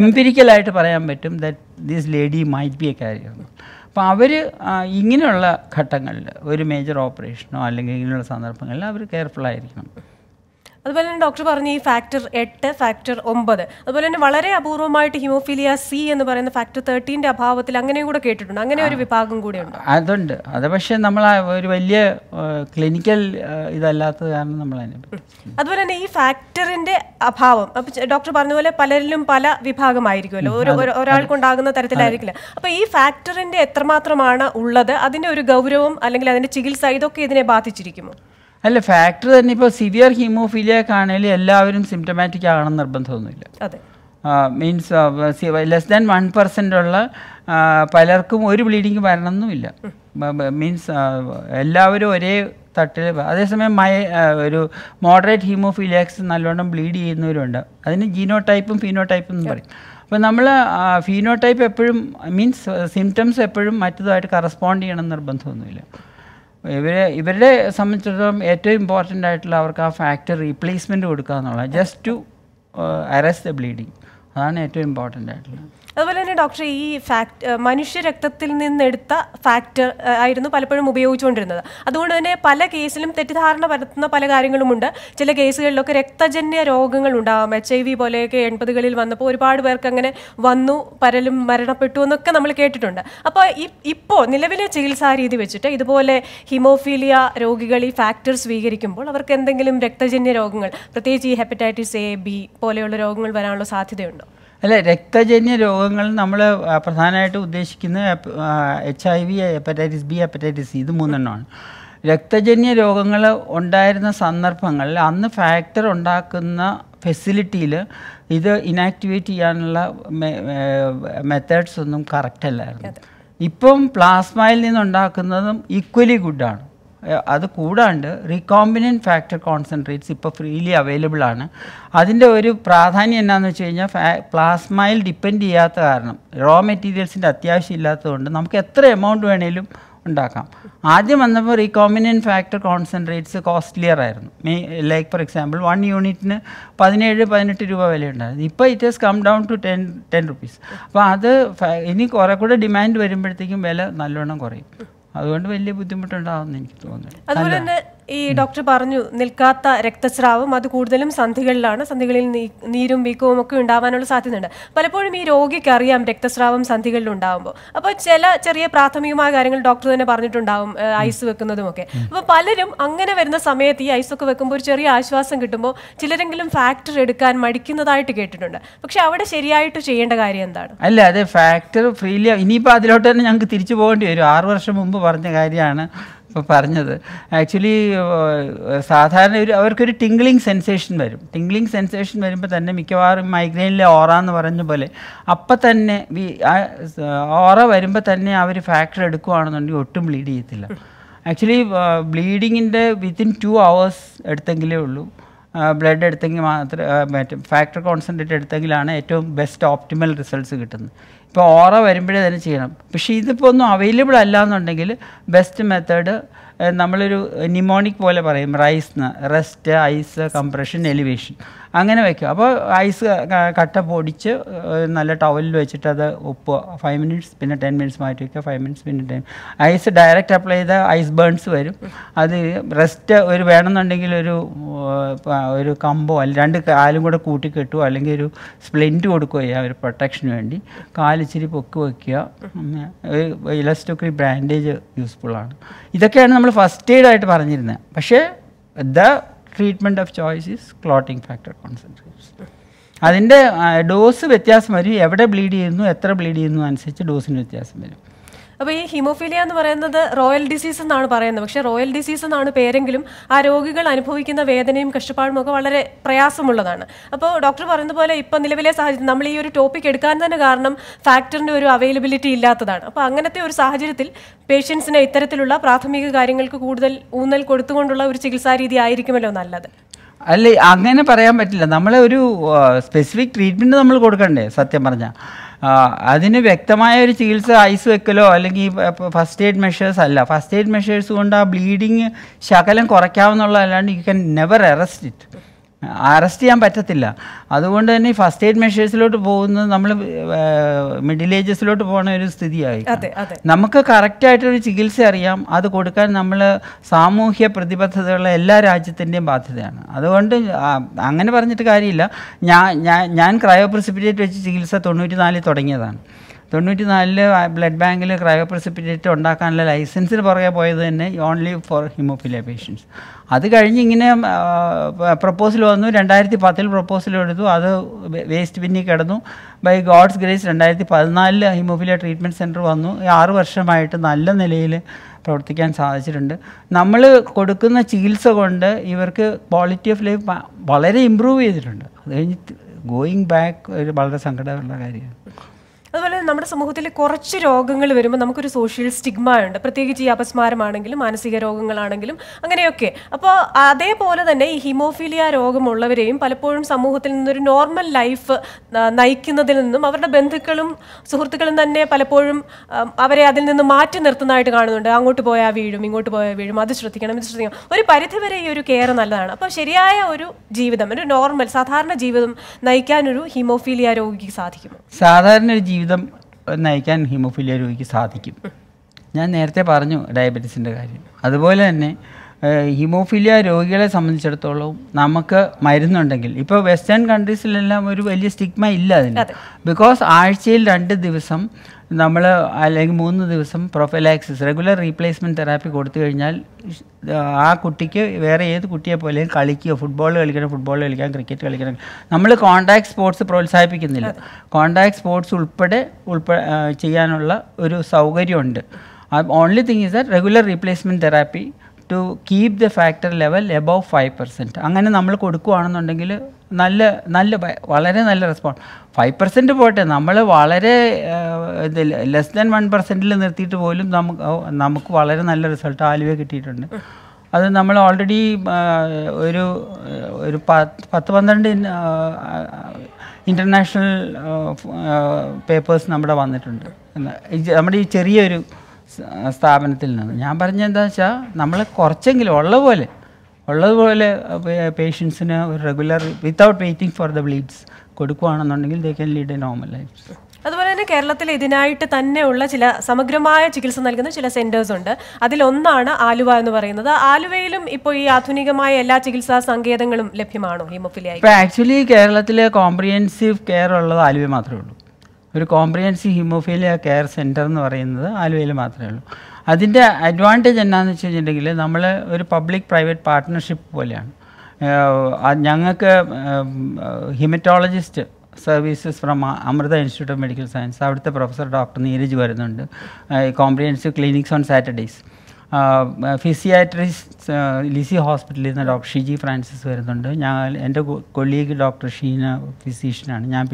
എംപിരിക്കലായിട്ട് പറയാൻ പറ്റും that this lady might be a carrier അപ്പോൾ അവർ ഇങ്ങനെയുള്ള ഘട്ടങ്ങളിൽ ഒരു മേജർ ഓപ്പറേഷനോ അല്ലെങ്കിൽ ഇങ്ങനെയുള്ള സന്ദർഭങ്ങളിൽ അവർ കെയർഫുൾ ആയിരിക്കണം അതുപോലെ തന്നെ ഡോക്ടർ പറഞ്ഞു ഈ ഫാക്ടർ എട്ട് ഫാക്ടർ ഒമ്പത് അതുപോലെ തന്നെ വളരെ അപൂർവമായിട്ട് ഹിമോഫീലിയ സി എന്ന് പറയുന്ന ഫാക്ടർ തേർട്ടീൻ്റെ അഭാവത്തിൽ അങ്ങനെയും കൂടെ കേട്ടിട്ടുണ്ട് അങ്ങനെ ഒരു വിഭാഗം കൂടെ ഉണ്ട് അതുണ്ട് അത് പക്ഷേ നമ്മൾ ഒരു വലിയ ക്ലിനിക്കൽ ഇതല്ലാത്തത് കാരണം നമ്മൾ അതുപോലെ തന്നെ ഈ ഫാക്ടറിന്റെ അഭാവം ഡോക്ടർ പറഞ്ഞ പോലെ പലരിലും പല വിഭാഗമായിരിക്കുമല്ലോ ഒരു ഒരാൾക്കുണ്ടാകുന്ന തരത്തിലായിരിക്കില്ല അപ്പൊ ഈ ഫാക്ടറിന്റെ എത്രമാത്രമാണ് ഉള്ളത് അതിന്റെ ഒരു ഗൗരവം അല്ലെങ്കിൽ അതിന്റെ ചികിത്സ ഇതൊക്കെ ഇതിനെ ബാധിച്ചിരിക്കുമോ അല്ല ഫാക്ടർ തന്നെ ഇപ്പോൾ സിവിയർ ഹീമോഫീലിയക്ക് ആണെങ്കിലും എല്ലാവരും സിംറ്റമാറ്റിക് ആകണം നിർബന്ധമൊന്നുമില്ല അതെ means less than one percent ഉള്ള പലർക്കും ഒരു ബ്ലീഡിങ് വരണമെന്നുമില്ല മീൻസ് എല്ലാവരും ഒരേ തട്ടിൽ അതേസമയം മയ ഒരു മോഡറേറ്റ് ഹീമോഫീലിയാക്സ് നല്ലോണം ബ്ലീഡ് ചെയ്യുന്നവരുണ്ട് അതിന് ജീനോ ടൈപ്പും ഫീനോ ടൈപ്പും എന്ന് പറയും അപ്പോൾ നമ്മൾ ഫീനോ ടൈപ്പ് എപ്പോഴും മീൻസ് സിംറ്റംസ് എപ്പോഴും മറ്റതുമായിട്ട് കറസ്പോണ്ട് ചെയ്യണം നിർബന്ധമൊന്നുമില്ല ഇവരെ ഇവരുടെ സംബന്ധിച്ചിടത്തോളം ഏറ്റവും ഇമ്പോർട്ടൻ്റ് ആയിട്ടുള്ള അവർക്ക് ആ ഫാക്ടർ റീപ്ലേസ്മെൻ്റ് കൊടുക്കുക എന്നുള്ളത് just to arrest the bleeding അതാണ് ഏറ്റവും ഇമ്പോർട്ടൻ്റ് ആയിട്ടുള്ളത് അതുപോലെ ഡോക്ടർ ഈ ഫാക്ട് മനുഷ്യ രക്തത്തിൽ നിന്നെടുത്ത ഫാക്ടർ ആയിരുന്നു പലപ്പോഴും ഉപയോഗിച്ചുകൊണ്ടിരുന്നത് അതുകൊണ്ട് തന്നെ പല കേസിലും തെറ്റിദ്ധാരണ പരത്തുന്ന പല കാര്യങ്ങളുമുണ്ട് ചില കേസുകളിലൊക്കെ രക്തജന്യ രോഗങ്ങൾ ഉണ്ടാവാം എച്ച് ഐ വി പോലെയൊക്കെ എൺപതുകളിൽ വന്നപ്പോൾ ഒരുപാട് പേർക്ക് അങ്ങനെ വന്നു പരലും മരണപ്പെട്ടു എന്നൊക്കെ നമ്മൾ കേട്ടിട്ടുണ്ട് അപ്പോൾ ഇപ്പോൾ നിലവിലെ ചികിത്സാ രീതി വെച്ചിട്ട് ഇതുപോലെ ഹിമോഫീലിയ രോഗികൾ ഈ ഫാക്ടർ സ്വീകരിക്കുമ്പോൾ അവർക്ക് എന്തെങ്കിലും രക്തജന്യ രോഗങ്ങൾ പ്രത്യേകിച്ച് ഈ ഹെപ്പറ്റൈറ്റിസ് എ ബി പോലെയുള്ള രോഗങ്ങൾ വരാനുള്ള സാധ്യതയുണ്ടോ അല്ല രക്തജന്യ രോഗങ്ങൾ നമ്മൾ പ്രധാനമായിട്ട് ഉദ്ദേശിക്കുന്നത് H I V hepatitis B hepatitis C ഇത് മൂന്നെണ്ണമാണ് രക്തജന്യ രോഗങ്ങൾ ഉണ്ടായിരുന്ന സന്ദർഭങ്ങളിൽ അന്ന് ഫാക്ടർ ഉണ്ടാക്കുന്ന ഫെസിലിറ്റിയിൽ ഇത് ഇനാക്ടിവേറ്റ് ചെയ്യാനുള്ള മെത്തേഡ്സ് ഒന്നും കറക്റ്റ് അല്ലായിരുന്നു ഇപ്പം പ്ലാസ്മയിൽ നിന്നുണ്ടാക്കുന്നതും ഈക്വലി ഗുഡാണ് അത് കൂടാണ്ട് റീകോമ്പിനൻറ്റ് ഫാക്ടർ കോൺസെൻട്രേറ്റ്സ് ഇപ്പോൾ ഫ്രീലി അവൈലബിൾ ആണ് അതിൻ്റെ ഒരു പ്രാധാന്യം എന്താണെന്ന് വെച്ച് കഴിഞ്ഞാൽ ഫാ പ്ലാസ്മയിൽ ഡിപ്പെൻഡ് ചെയ്യാത്ത കാരണം റോ മെറ്റീരിയൽസിൻ്റെ അത്യാവശ്യം ഇല്ലാത്തതുകൊണ്ട് നമുക്ക് എത്ര എമൗണ്ട് വേണേലും ഉണ്ടാക്കാം ആദ്യം വന്നപ്പോൾ റീകോമ്പിനൻറ്റ് ഫാക്ടർ കോൺസെൻട്രേറ്റ്സ് കോസ്റ്റ്ലിയർ ആയിരുന്നു me like for example one യൂണിറ്റിന് പതിനേഴ് പതിനെട്ട് രൂപ വില ഉണ്ടായിരുന്നു ഇപ്പോൾ it has come down to ten ten rupees അപ്പോൾ അത് ഇനി കുറേ കൂടെ ഡിമാൻഡ് വരുമ്പോഴത്തേക്കും വില നല്ലോണം കുറയും അതുകൊണ്ട് വലിയ ബുദ്ധിമുട്ടുണ്ടാവുമെന്ന് എനിക്ക് തോന്നുന്നു ഈ ഡോക്ടർ പറഞ്ഞു നിൽക്കാത്ത രക്തസ്രാവം അത് കൂടുതലും സന്ധികളിലാണ് സന്ധികളിൽ നീരും വീക്കവും ഒക്കെ ഉണ്ടാവാനുള്ള സാധ്യതയുണ്ട് പലപ്പോഴും ഈ രോഗിക്ക് അറിയാം രക്തസ്രാവം സന്ധികളിൽ ഉണ്ടാകുമ്പോൾ അപ്പോൾ ചില ചെറിയ പ്രാഥമികമായ കാര്യങ്ങൾ ഡോക്ടർ തന്നെ പറഞ്ഞിട്ടുണ്ടാവും ഐസ് വെക്കുന്നതും ഒക്കെ അപ്പോൾ പലരും അങ്ങനെ വരുന്ന സമയത്ത് ഈ ഐസൊക്കെ വെക്കുമ്പോൾ ഒരു ചെറിയ ആശ്വാസം കിട്ടുമ്പോൾ ചിലരെങ്കിലും ഫാക്ടർ എടുക്കാൻ മടിക്കുന്നതായിട്ട് കേട്ടിട്ടുണ്ട് പക്ഷെ അവിടെ ശരിയായിട്ട് ചെയ്യേണ്ട കാര്യം എന്താണ് അല്ല അതെ ഫാക്ടർ ഫ്രീലി ഇനിയിപ്പോൾ അതിലോട്ട് തന്നെ ഞങ്ങൾക്ക് തിരിച്ചു പോകേണ്ടി വരും ആറ് വർഷം മുമ്പ് പറഞ്ഞ കാര്യമാണ് ഇപ്പോൾ പറഞ്ഞത് ആക്ച്വലി സാധാരണ ഒരു അവർക്കൊരു ടിംഗ്ലിംഗ് സെൻസേഷൻ വരും ടിംഗ്ലിംഗ് സെൻസേഷൻ വരുമ്പോൾ തന്നെ മിക്കവാറും മൈഗ്രെയിനിലെ ഓറ എന്ന് പറഞ്ഞ പോലെ അപ്പം തന്നെ ഓറ വരുമ്പോൾ തന്നെ അവർ ഫാക്ടർ എടുക്കുകയാണെന്നുണ്ടെങ്കിൽ ഒട്ടും ബ്ലീഡ് ചെയ്യത്തില്ല ആക്ച്വലി ബ്ലീഡിങ്ങിൻ്റെ വിത്തിൻ ടു അവേഴ്സ് എടുത്തെങ്കിലേ ഉള്ളൂ ബ്ലഡ് എടുത്തെങ്കിൽ മാത്രമേ ഫാക്ടർ കോൺസെൻട്രേറ്റ് എടുത്തെങ്കിലാണ് ഏറ്റവും ബെസ്റ്റ് ഓപ്റ്റിമൽ റിസൾട്ട്സ് കിട്ടുന്നത് ഇപ്പോൾ ഓറ വരുമ്പോഴേ തന്നെ ചെയ്യണം പക്ഷേ ഇതിപ്പോൾ ഒന്നും അവൈലബിൾ അല്ല എന്നുണ്ടെങ്കിൽ ബെസ്റ്റ് മെത്തേഡ് നമ്മളൊരു നിമോണിക് പോലെ പറയും rice rest ice compression elevation അങ്ങനെ വെക്കുക അപ്പോൾ ഐസ് കട്ട പൊടിച്ച് നല്ല ടവലിൽ വെച്ചിട്ട് അത് ഉപ്പ് ഫൈവ് മിനിറ്റ്സ് പിന്നെ ടെൻ മിനിറ്റ്സ് മാറ്റി വയ്ക്കുക ഫൈവ് മിനിറ്റ്സ് പിന്നെ ടെൻ ഐസ് ഡയറക്റ്റ് അപ്ലൈ ചെയ്ത ഐസ് ബേൺസ് വരും അത് റെസ്റ്റ് ഒരു വേണമെന്നുണ്ടെങ്കിൽ ഒരു ഒരു കമ്പോ അല്ലെങ്കിൽ രണ്ട് കാലും കൂടെ കൂട്ടിക്കെട്ടുക അല്ലെങ്കിൽ ഒരു സ്പ്ലിൻറ്റ് കൊടുക്കുക ചെയ്യുക ഒരു പ്രൊട്ടക്ഷന് വേണ്ടി കാലിച്ചിരി പൊക്ക് വയ്ക്കുക ഇലസ്റ്റോക്ക് ബ്രാൻഡേജ് യൂസ്ഫുള്ളാണ് ഇതൊക്കെയാണ് നമ്മൾ ഫസ്റ്റ് എയ്ഡ് ആയിട്ട് പറഞ്ഞിരുന്നത് പക്ഷേ the treatment of choice is clotting factor concentrates അതിൻ്റെ ഡോസ് വ്യത്യാസം വരും എവിടെ ബ്ലീഡ് ചെയ്യുന്നു എത്ര ബ്ലീഡ് ചെയ്യുന്നു അനുസരിച്ച് ഡോസിന് വ്യത്യാസം വരും അപ്പോൾ ഈ ഹിമോഫീലിയ എന്ന് പറയുന്നത് റോയൽ ഡിസീസ് എന്നാണ് പറയുന്നത് പക്ഷേ റോയൽ ഡിസീസ് എന്നാണ് പേരെങ്കിലും ആ രോഗികൾ അനുഭവിക്കുന്ന വേദനയും കഷ്ടപ്പാടും ഒക്കെ വളരെ പ്രയാസമുള്ളതാണ് അപ്പോൾ ഡോക്ടർ പറയുന്ന പോലെ ഇപ്പോൾ നിലവിലെ സാഹചര്യം നമ്മൾ ഈ ഒരു ടോപ്പിക് എടുക്കാൻ തന്നെ കാരണം ഫാക്ടറിന്റെ ഒരു അവൈലബിലിറ്റി ഇല്ലാത്തതാണ് അപ്പോൾ അങ്ങനത്തെ ഒരു സാഹചര്യത്തിൽ പേഷ്യൻസിന് ഇത്തരത്തിലുള്ള പ്രാഥമിക കാര്യങ്ങൾക്ക് കൂടുതൽ ഊന്നൽ കൊടുത്തുകൊണ്ടുള്ള ഒരു ചികിത്സാരീതി ആയിരിക്കുമല്ലോ നല്ലത് അല്ല അങ്ങനെ പറയാൻ പറ്റില്ല നമ്മളെ ഒരു സ്പെസിഫിക് ട്രീറ്റ്മെൻറ്റ് നമ്മൾ കൊടുക്കണ്ടേ സത്യം പറഞ്ഞാൽ അതിന് വ്യക്തമായ ഒരു ചികിത്സ ഐസ് വെക്കലോ അല്ലെങ്കിൽ ഫസ്റ്റ് എയ്ഡ് മെഷേഴ്സ് അല്ല ഫസ്റ്റ് എയ്ഡ് മെഷേഴ്സ് കൊണ്ട് ആ ബ്ലീഡിങ് ശകലം കുറയ്ക്കാവുന്നതല്ലാണ്ട് you can never arrest it arrest ചെയ്യാൻ പറ്റത്തില്ല അതുകൊണ്ട് തന്നെ ഫസ്റ്റ് എയ്ഡ് മെഷേഴ്സിലോട്ട് പോകുന്നത് നമ്മൾ മിഡിൽ ഏജസിലോട്ട് പോകുന്ന ഒരു സ്ഥിതിയായി നമുക്ക് കറക്റ്റായിട്ടൊരു ചികിത്സ അറിയാം അത് കൊടുക്കാൻ നമ്മൾ സാമൂഹ്യ പ്രതിബദ്ധതയുള്ള എല്ലാ രാജ്യത്തിൻ്റെയും ബാധ്യതയാണ് അതുകൊണ്ട് അങ്ങനെ പറഞ്ഞിട്ട് കാര്യമില്ല ഞാൻ ഞാൻ ക്രയോ പ്രിസിപ്പിറ്റേറ്റ് വെച്ച് ചികിത്സ തൊണ്ണൂറ്റി നാലിൽ തുടങ്ങിയതാണ് തൊണ്ണൂറ്റി നാലില് ബ്ലഡ് ബാങ്കിൽ ക്രയോപ്രസിപ്പിറ്റേറ്റ് ഉണ്ടാക്കാനുള്ള ലൈസൻസിന് പുറകെ പോയത് തന്നെ ഓൺലി ഫോർ ഹിമോഫിലിയ പേഷ്യൻസ് അത് കഴിഞ്ഞ് ഇങ്ങനെ പ്രപ്പോസൽ വന്നു രണ്ടായിരത്തി പത്തിൽ പ്രപ്പോസൽ എടുത്തു അത് വേസ്റ്റ് ബിന്നിൽ കിടന്നു ബൈ ഗോഡ്സ് ഗ്രേസ് രണ്ടായിരത്തി പതിനാലിൽ ഹിമോഫിലിയ ട്രീറ്റ്മെൻറ്റ് സെൻറ്റർ വന്നു ആറ് വർഷമായിട്ട് നല്ല നിലയിൽ പ്രവർത്തിക്കാൻ സാധിച്ചിട്ടുണ്ട് നമ്മൾ കൊടുക്കുന്ന ചികിത്സ കൊണ്ട് ഇവർക്ക് ക്വാളിറ്റി ഓഫ് ലൈഫ് വളരെ ഇമ്പ്രൂവ് ചെയ്തിട്ടുണ്ട് അത് കഴിഞ്ഞ് ഗോയിങ് ബാക്ക് ഒരു വളരെ സങ്കടമുള്ള കാര്യമാണ് അതുപോലെ നമ്മുടെ സമൂഹത്തിൽ കുറച്ച് രോഗങ്ങൾ വരുമ്പോൾ നമുക്കൊരു സോഷ്യൽ സ്റ്റിഗ്മ ഉണ്ട് പ്രത്യേകിച്ച് ഈ അപസ്മാരമാണെങ്കിലും മാനസിക രോഗങ്ങളാണെങ്കിലും അങ്ങനെയൊക്കെ അപ്പോൾ അതേപോലെ തന്നെ ഈ ഹിമോഫീലിയ രോഗമുള്ളവരെയും പലപ്പോഴും സമൂഹത്തിൽ നിന്നൊരു നോർമൽ ലൈഫ് നയിക്കുന്നതിൽ നിന്നും അവരുടെ ബന്ധുക്കളും സുഹൃത്തുക്കളും തന്നെ പലപ്പോഴും അവരെ അതിൽ നിന്ന് മാറ്റി നിർത്തുന്നതായിട്ട് കാണുന്നുണ്ട് അങ്ങോട്ട് പോയാൽ വീഴും ഇങ്ങോട്ട് പോയാൽ വീഴും അത് ശ്രദ്ധിക്കണം ഇത് ശ്രദ്ധിക്കണം ഒരു പരിധിവരെ ഈ ഒരു കെയർ നല്ലതാണ് അപ്പോൾ ശരിയായ ഒരു ജീവിതം ഒരു നോർമൽ സാധാരണ ജീവിതം നയിക്കാനൊരു ഹിമോഫീലിയ രോഗിക്ക് സാധിക്കും സാധാരണ ഒരു ജീവിതം നയിക്കാൻ ഹീമോഫീലിയ രോഗിക്ക് സാധിക്കും ഞാൻ നേരത്തെ പറഞ്ഞു ഡയബറ്റീസിൻ്റെ കാര്യം അതുപോലെ തന്നെ ഹീമോഫീലിയ രോഗികളെ സംബന്ധിച്ചിടത്തോളം നമുക്ക് മരുന്നുണ്ടെങ്കിൽ ഇപ്പോൾ വെസ്റ്റേൺ കൺട്രീസിലെല്ലാം ഒരു വലിയ സ്റ്റിഗ്മ ഇല്ല അതിന് ബിക്കോസ് ആഴ്ചയിൽ രണ്ട് ദിവസം നമ്മൾ അല്ലെങ്കിൽ മൂന്ന് ദിവസം പ്രൊഫലാക്സിസ് റെഗുലർ റീപ്ലേസ്മെൻറ്റ് തെറാപ്പി കൊടുത്തു കഴിഞ്ഞാൽ ആ കുട്ടിക്ക് വേറെ ഏത് കുട്ടിയെ പോലെയും കളിക്കുക ഫുട്ബോൾ കളിക്കണം ഫുട്ബോൾ കളിക്കാം ക്രിക്കറ്റ് കളിക്കണം നമ്മൾ കോൺടാക്ട് സ്പോർട്സ് പ്രോത്സാഹിപ്പിക്കുന്നില്ല കോൺടാക്ട് സ്പോർട്സ് ഉൾപ്പെടെ ഉൾപ്പെ ചെയ്യാനുള്ള ഒരു സൗകര്യമുണ്ട് only thing is that regular replacement therapy to keep the factor level above five percent അങ്ങനെ നമ്മൾ കൊടുക്കുകയാണെന്നുണ്ടെങ്കിൽ നല്ല നല്ല വളരെ നല്ല റെസ്പോൺസ് ഫൈവ് പെർസെൻറ്റ് പോട്ടെ നമ്മൾ വളരെ ലെസ് ദാൻ വൺ പെർസെൻറ്റിൽ നിർത്തിയിട്ട് പോലും നമുക്ക് നമുക്ക് വളരെ നല്ല റിസൾട്ട് ആലുവ കിട്ടിയിട്ടുണ്ട് അത് നമ്മൾ ഓൾറെഡി ഒരു ഒരു പത്ത് പന്ത്രണ്ട് ഇൻ്റർനാഷണൽ പേപ്പേഴ്സ് നമ്മുടെ വന്നിട്ടുണ്ട് നമ്മുടെ ഈ ചെറിയൊരു സ്ഥാപനത്തിൽ നിന്ന് ഞാൻ പറഞ്ഞ എന്താ വെച്ചാൽ നമ്മൾ കുറച്ചെങ്കിലും ഉള്ള പോലെ ഉള്ളതുപോലെ പേഷ്യൻസിന് ഒരു regular without waiting for the bleeds കൊടുക്കുകയാണെന്നുണ്ടെങ്കിൽ they can lead a normal life അതുപോലെ തന്നെ കേരളത്തിൽ ഇതിനായിട്ട് തന്നെയുള്ള ചില സമഗ്രമായ ചികിത്സ നൽകുന്ന ചില സെന്റേഴ്സ് ഉണ്ട് അതിലൊന്നാണ് ആലുവ എന്ന് പറയുന്നത് ആലുവയിലും ഇപ്പോൾ ഈ ആധുനികമായ എല്ലാ ചികിത്സാ സങ്കേതങ്ങളും ലഭ്യമാണോ ഹീമോഫിലിയ ഇപ്പോൾ ആക്ച്വലി കേരളത്തിലെ കോംപ്രിഹെൻസീവ് കെയർ ഉള്ളത് ആലുവ മാത്രമേ ഉള്ളൂ ഒരു കോംപ്രിഹെൻസീവ് ഹിമോഫീലിയ കെയർ സെൻറ്റർ എന്ന് പറയുന്നത് ആലുവയിൽ മാത്രമേ ഉള്ളൂ അതിൻ്റെ അഡ്വാൻറ്റേജ് എന്നാന്ന് വെച്ച് കഴിഞ്ഞിട്ടുണ്ടെങ്കിൽ നമ്മൾ ഒരു പബ്ലിക് പ്രൈവറ്റ് പാർട്ട്ണർഷിപ്പ് പോലെയാണ് ഞങ്ങൾക്ക് haematologist services from Amrita institute of medical science അവിടുത്തെ പ്രൊഫസർ ഡോക്ടർ നീരജ് വരുന്നുണ്ട് comprehensive clinics on Saturdays physiatrist Lisie ഹോസ്പിറ്റലിൽ നിന്ന് ഡോക്ടർ ഷിജി ഫ്രാൻസിസ് വരുന്നുണ്ട് ഞാൻ എൻ്റെ കൊളീഗ് ഡോക്ടർ ഷീന ഫിസിഷ്യനാണ് ഞാൻ